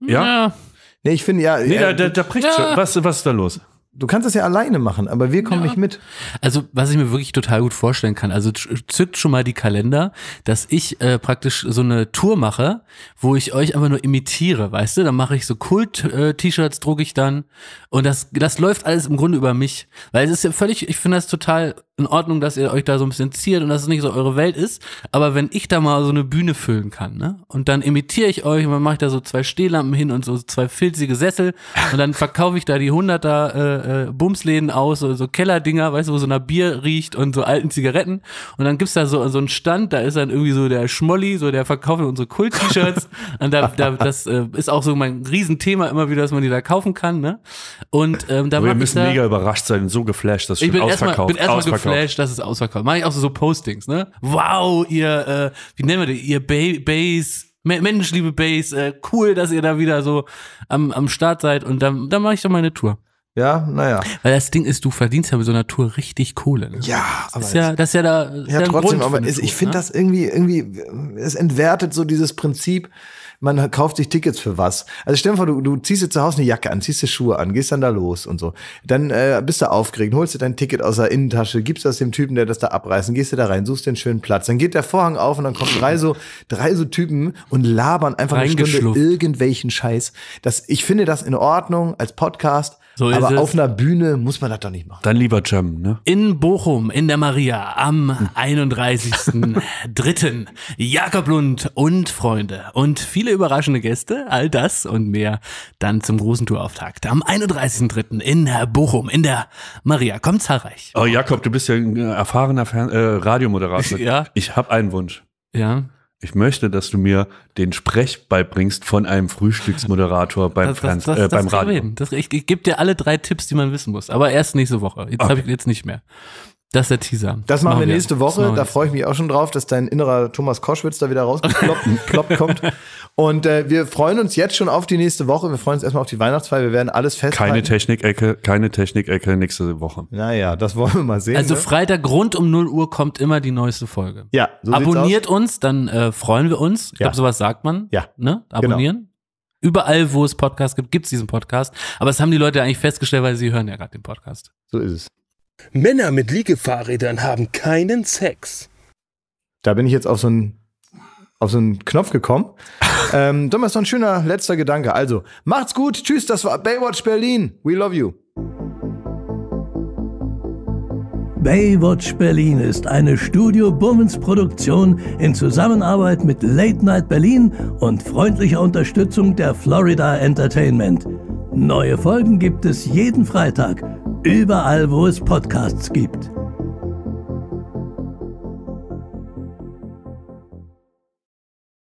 Speaker 1: Ja? ja. Nee, ich finde ja. Nee, äh, da, da, da bricht ja. schon. Was, was ist da los? Du kannst es ja alleine machen, aber wir kommen ja. nicht mit. Also, was ich mir wirklich total
Speaker 3: gut vorstellen kann, also zückt schon mal die Kalender, dass ich äh, praktisch so eine Tour mache, wo ich euch einfach nur imitiere, weißt du? Dann mache ich so Kult-T-Shirts, drucke ich dann. Und das, das läuft alles im Grunde über mich. Weil es ist ja völlig, ich finde das total in Ordnung, dass ihr euch da so ein bisschen ziert und dass es nicht so eure Welt ist. Aber wenn ich da mal so eine Bühne füllen kann, ne? Und dann imitiere ich euch und dann mache ich da so zwei Stehlampen hin und so zwei filzige Sessel und dann verkaufe ich da die Hunderter äh, äh, Bumsläden aus, so, so Kellerdinger, weißt du, wo so einer Bier riecht und so alten Zigaretten. Und dann gibt's da so, so einen Stand, da ist dann irgendwie so der Schmolli, so der verkauft unsere Kult-T-Shirts. [laughs] und da, da, das äh, ist auch so mein Riesenthema immer wieder, dass man die da kaufen kann, ne?
Speaker 2: Und ähm, da Wir müssen da, mega überrascht sein, so geflasht, dass ist schon ich bin ausverkauft. Erstmal, bin erstmal Slash,
Speaker 3: das ist ausverkauft. Mache ich auch so, so Postings, ne? Wow, ihr, äh, wie nennen wir die? Ihr ba Base, Menschliebe Base, äh, cool, dass ihr da wieder so am, am Start seid. Und dann, dann mache ich doch meine Tour. Ja, naja. Weil das Ding ist, du verdienst ja mit so einer Tour richtig Kohle. Ne? Ja, aber. Das ist ja,
Speaker 1: das ist ja da. Ja, trotzdem, aber Tour, ich finde ne? das irgendwie, irgendwie, es entwertet so dieses Prinzip, man kauft sich Tickets für was. Also stell dir vor, du, du ziehst dir zu Hause eine Jacke an, ziehst dir Schuhe an, gehst dann da los und so. Dann äh, bist du aufgeregt, holst dir dein Ticket aus der Innentasche, gibst das dem Typen, der das da abreißen, gehst du da rein, suchst den schönen Platz. Dann geht der Vorhang auf und dann kommen drei so, drei so Typen und labern einfach eine Stunde irgendwelchen Scheiß. Das, ich finde das in Ordnung als Podcast so Aber es. auf einer Bühne muss man das doch nicht
Speaker 2: machen. Dann lieber jammen, ne? In Bochum, in der Maria,
Speaker 3: am 31.03. Jakob Lund und Freunde und viele überraschende Gäste, all das und mehr dann zum großen Tourauftakt. Am
Speaker 2: 31.03. in Bochum, in der Maria. Kommt zahlreich. Oh, Jakob, du bist ja ein äh, erfahrener Fern äh, Radiomoderator. [laughs] ja. Ich habe einen Wunsch. Ja ich möchte, dass du mir den Sprech beibringst von einem Frühstücksmoderator beim, das, das, das, äh, beim Radio. ich, ich
Speaker 3: gebe dir alle drei Tipps, die man wissen muss, aber erst nächste Woche. Jetzt okay. habe ich jetzt nicht mehr. Das ist der Teaser. Das, das machen wir nächste Woche. da
Speaker 1: freue ich mich auch schon drauf, dass dein innerer Thomas Koschwitz da wieder rausgeploppt [laughs] kommt. Und äh, wir freuen uns jetzt schon auf die nächste Woche. Wir freuen uns erstmal auf die Weihnachtsfeier. Wir werden alles festhalten. Keine
Speaker 2: Technik-Ecke, keine technik nächste Woche.
Speaker 1: Naja, das wollen wir mal sehen. Also ne?
Speaker 3: Freitag rund um 0 Uhr kommt immer die neueste Folge.
Speaker 2: Ja, so Abonniert uns, dann äh, freuen wir uns. Ich ja. glaube, sowas sagt
Speaker 3: man. Ja. Ne? Genau. Abonnieren. Genau. Überall, wo es Podcasts gibt, gibt es diesen Podcast. Aber das haben die Leute eigentlich festgestellt, weil sie hören ja gerade den Podcast. So ist es. Männer mit Liegefahrrädern haben
Speaker 1: keinen Sex. Da bin ich jetzt auf so einen, auf so einen Knopf gekommen. [laughs] ähm, Thomas, noch ein schöner letzter Gedanke. Also, macht's gut. Tschüss, das war Baywatch Berlin. We love you. Baywatch Berlin
Speaker 4: ist eine Studio Bummens Produktion in Zusammenarbeit mit Late Night Berlin und freundlicher Unterstützung der Florida Entertainment. Neue Folgen gibt es jeden Freitag Überall, wo es Podcasts gibt.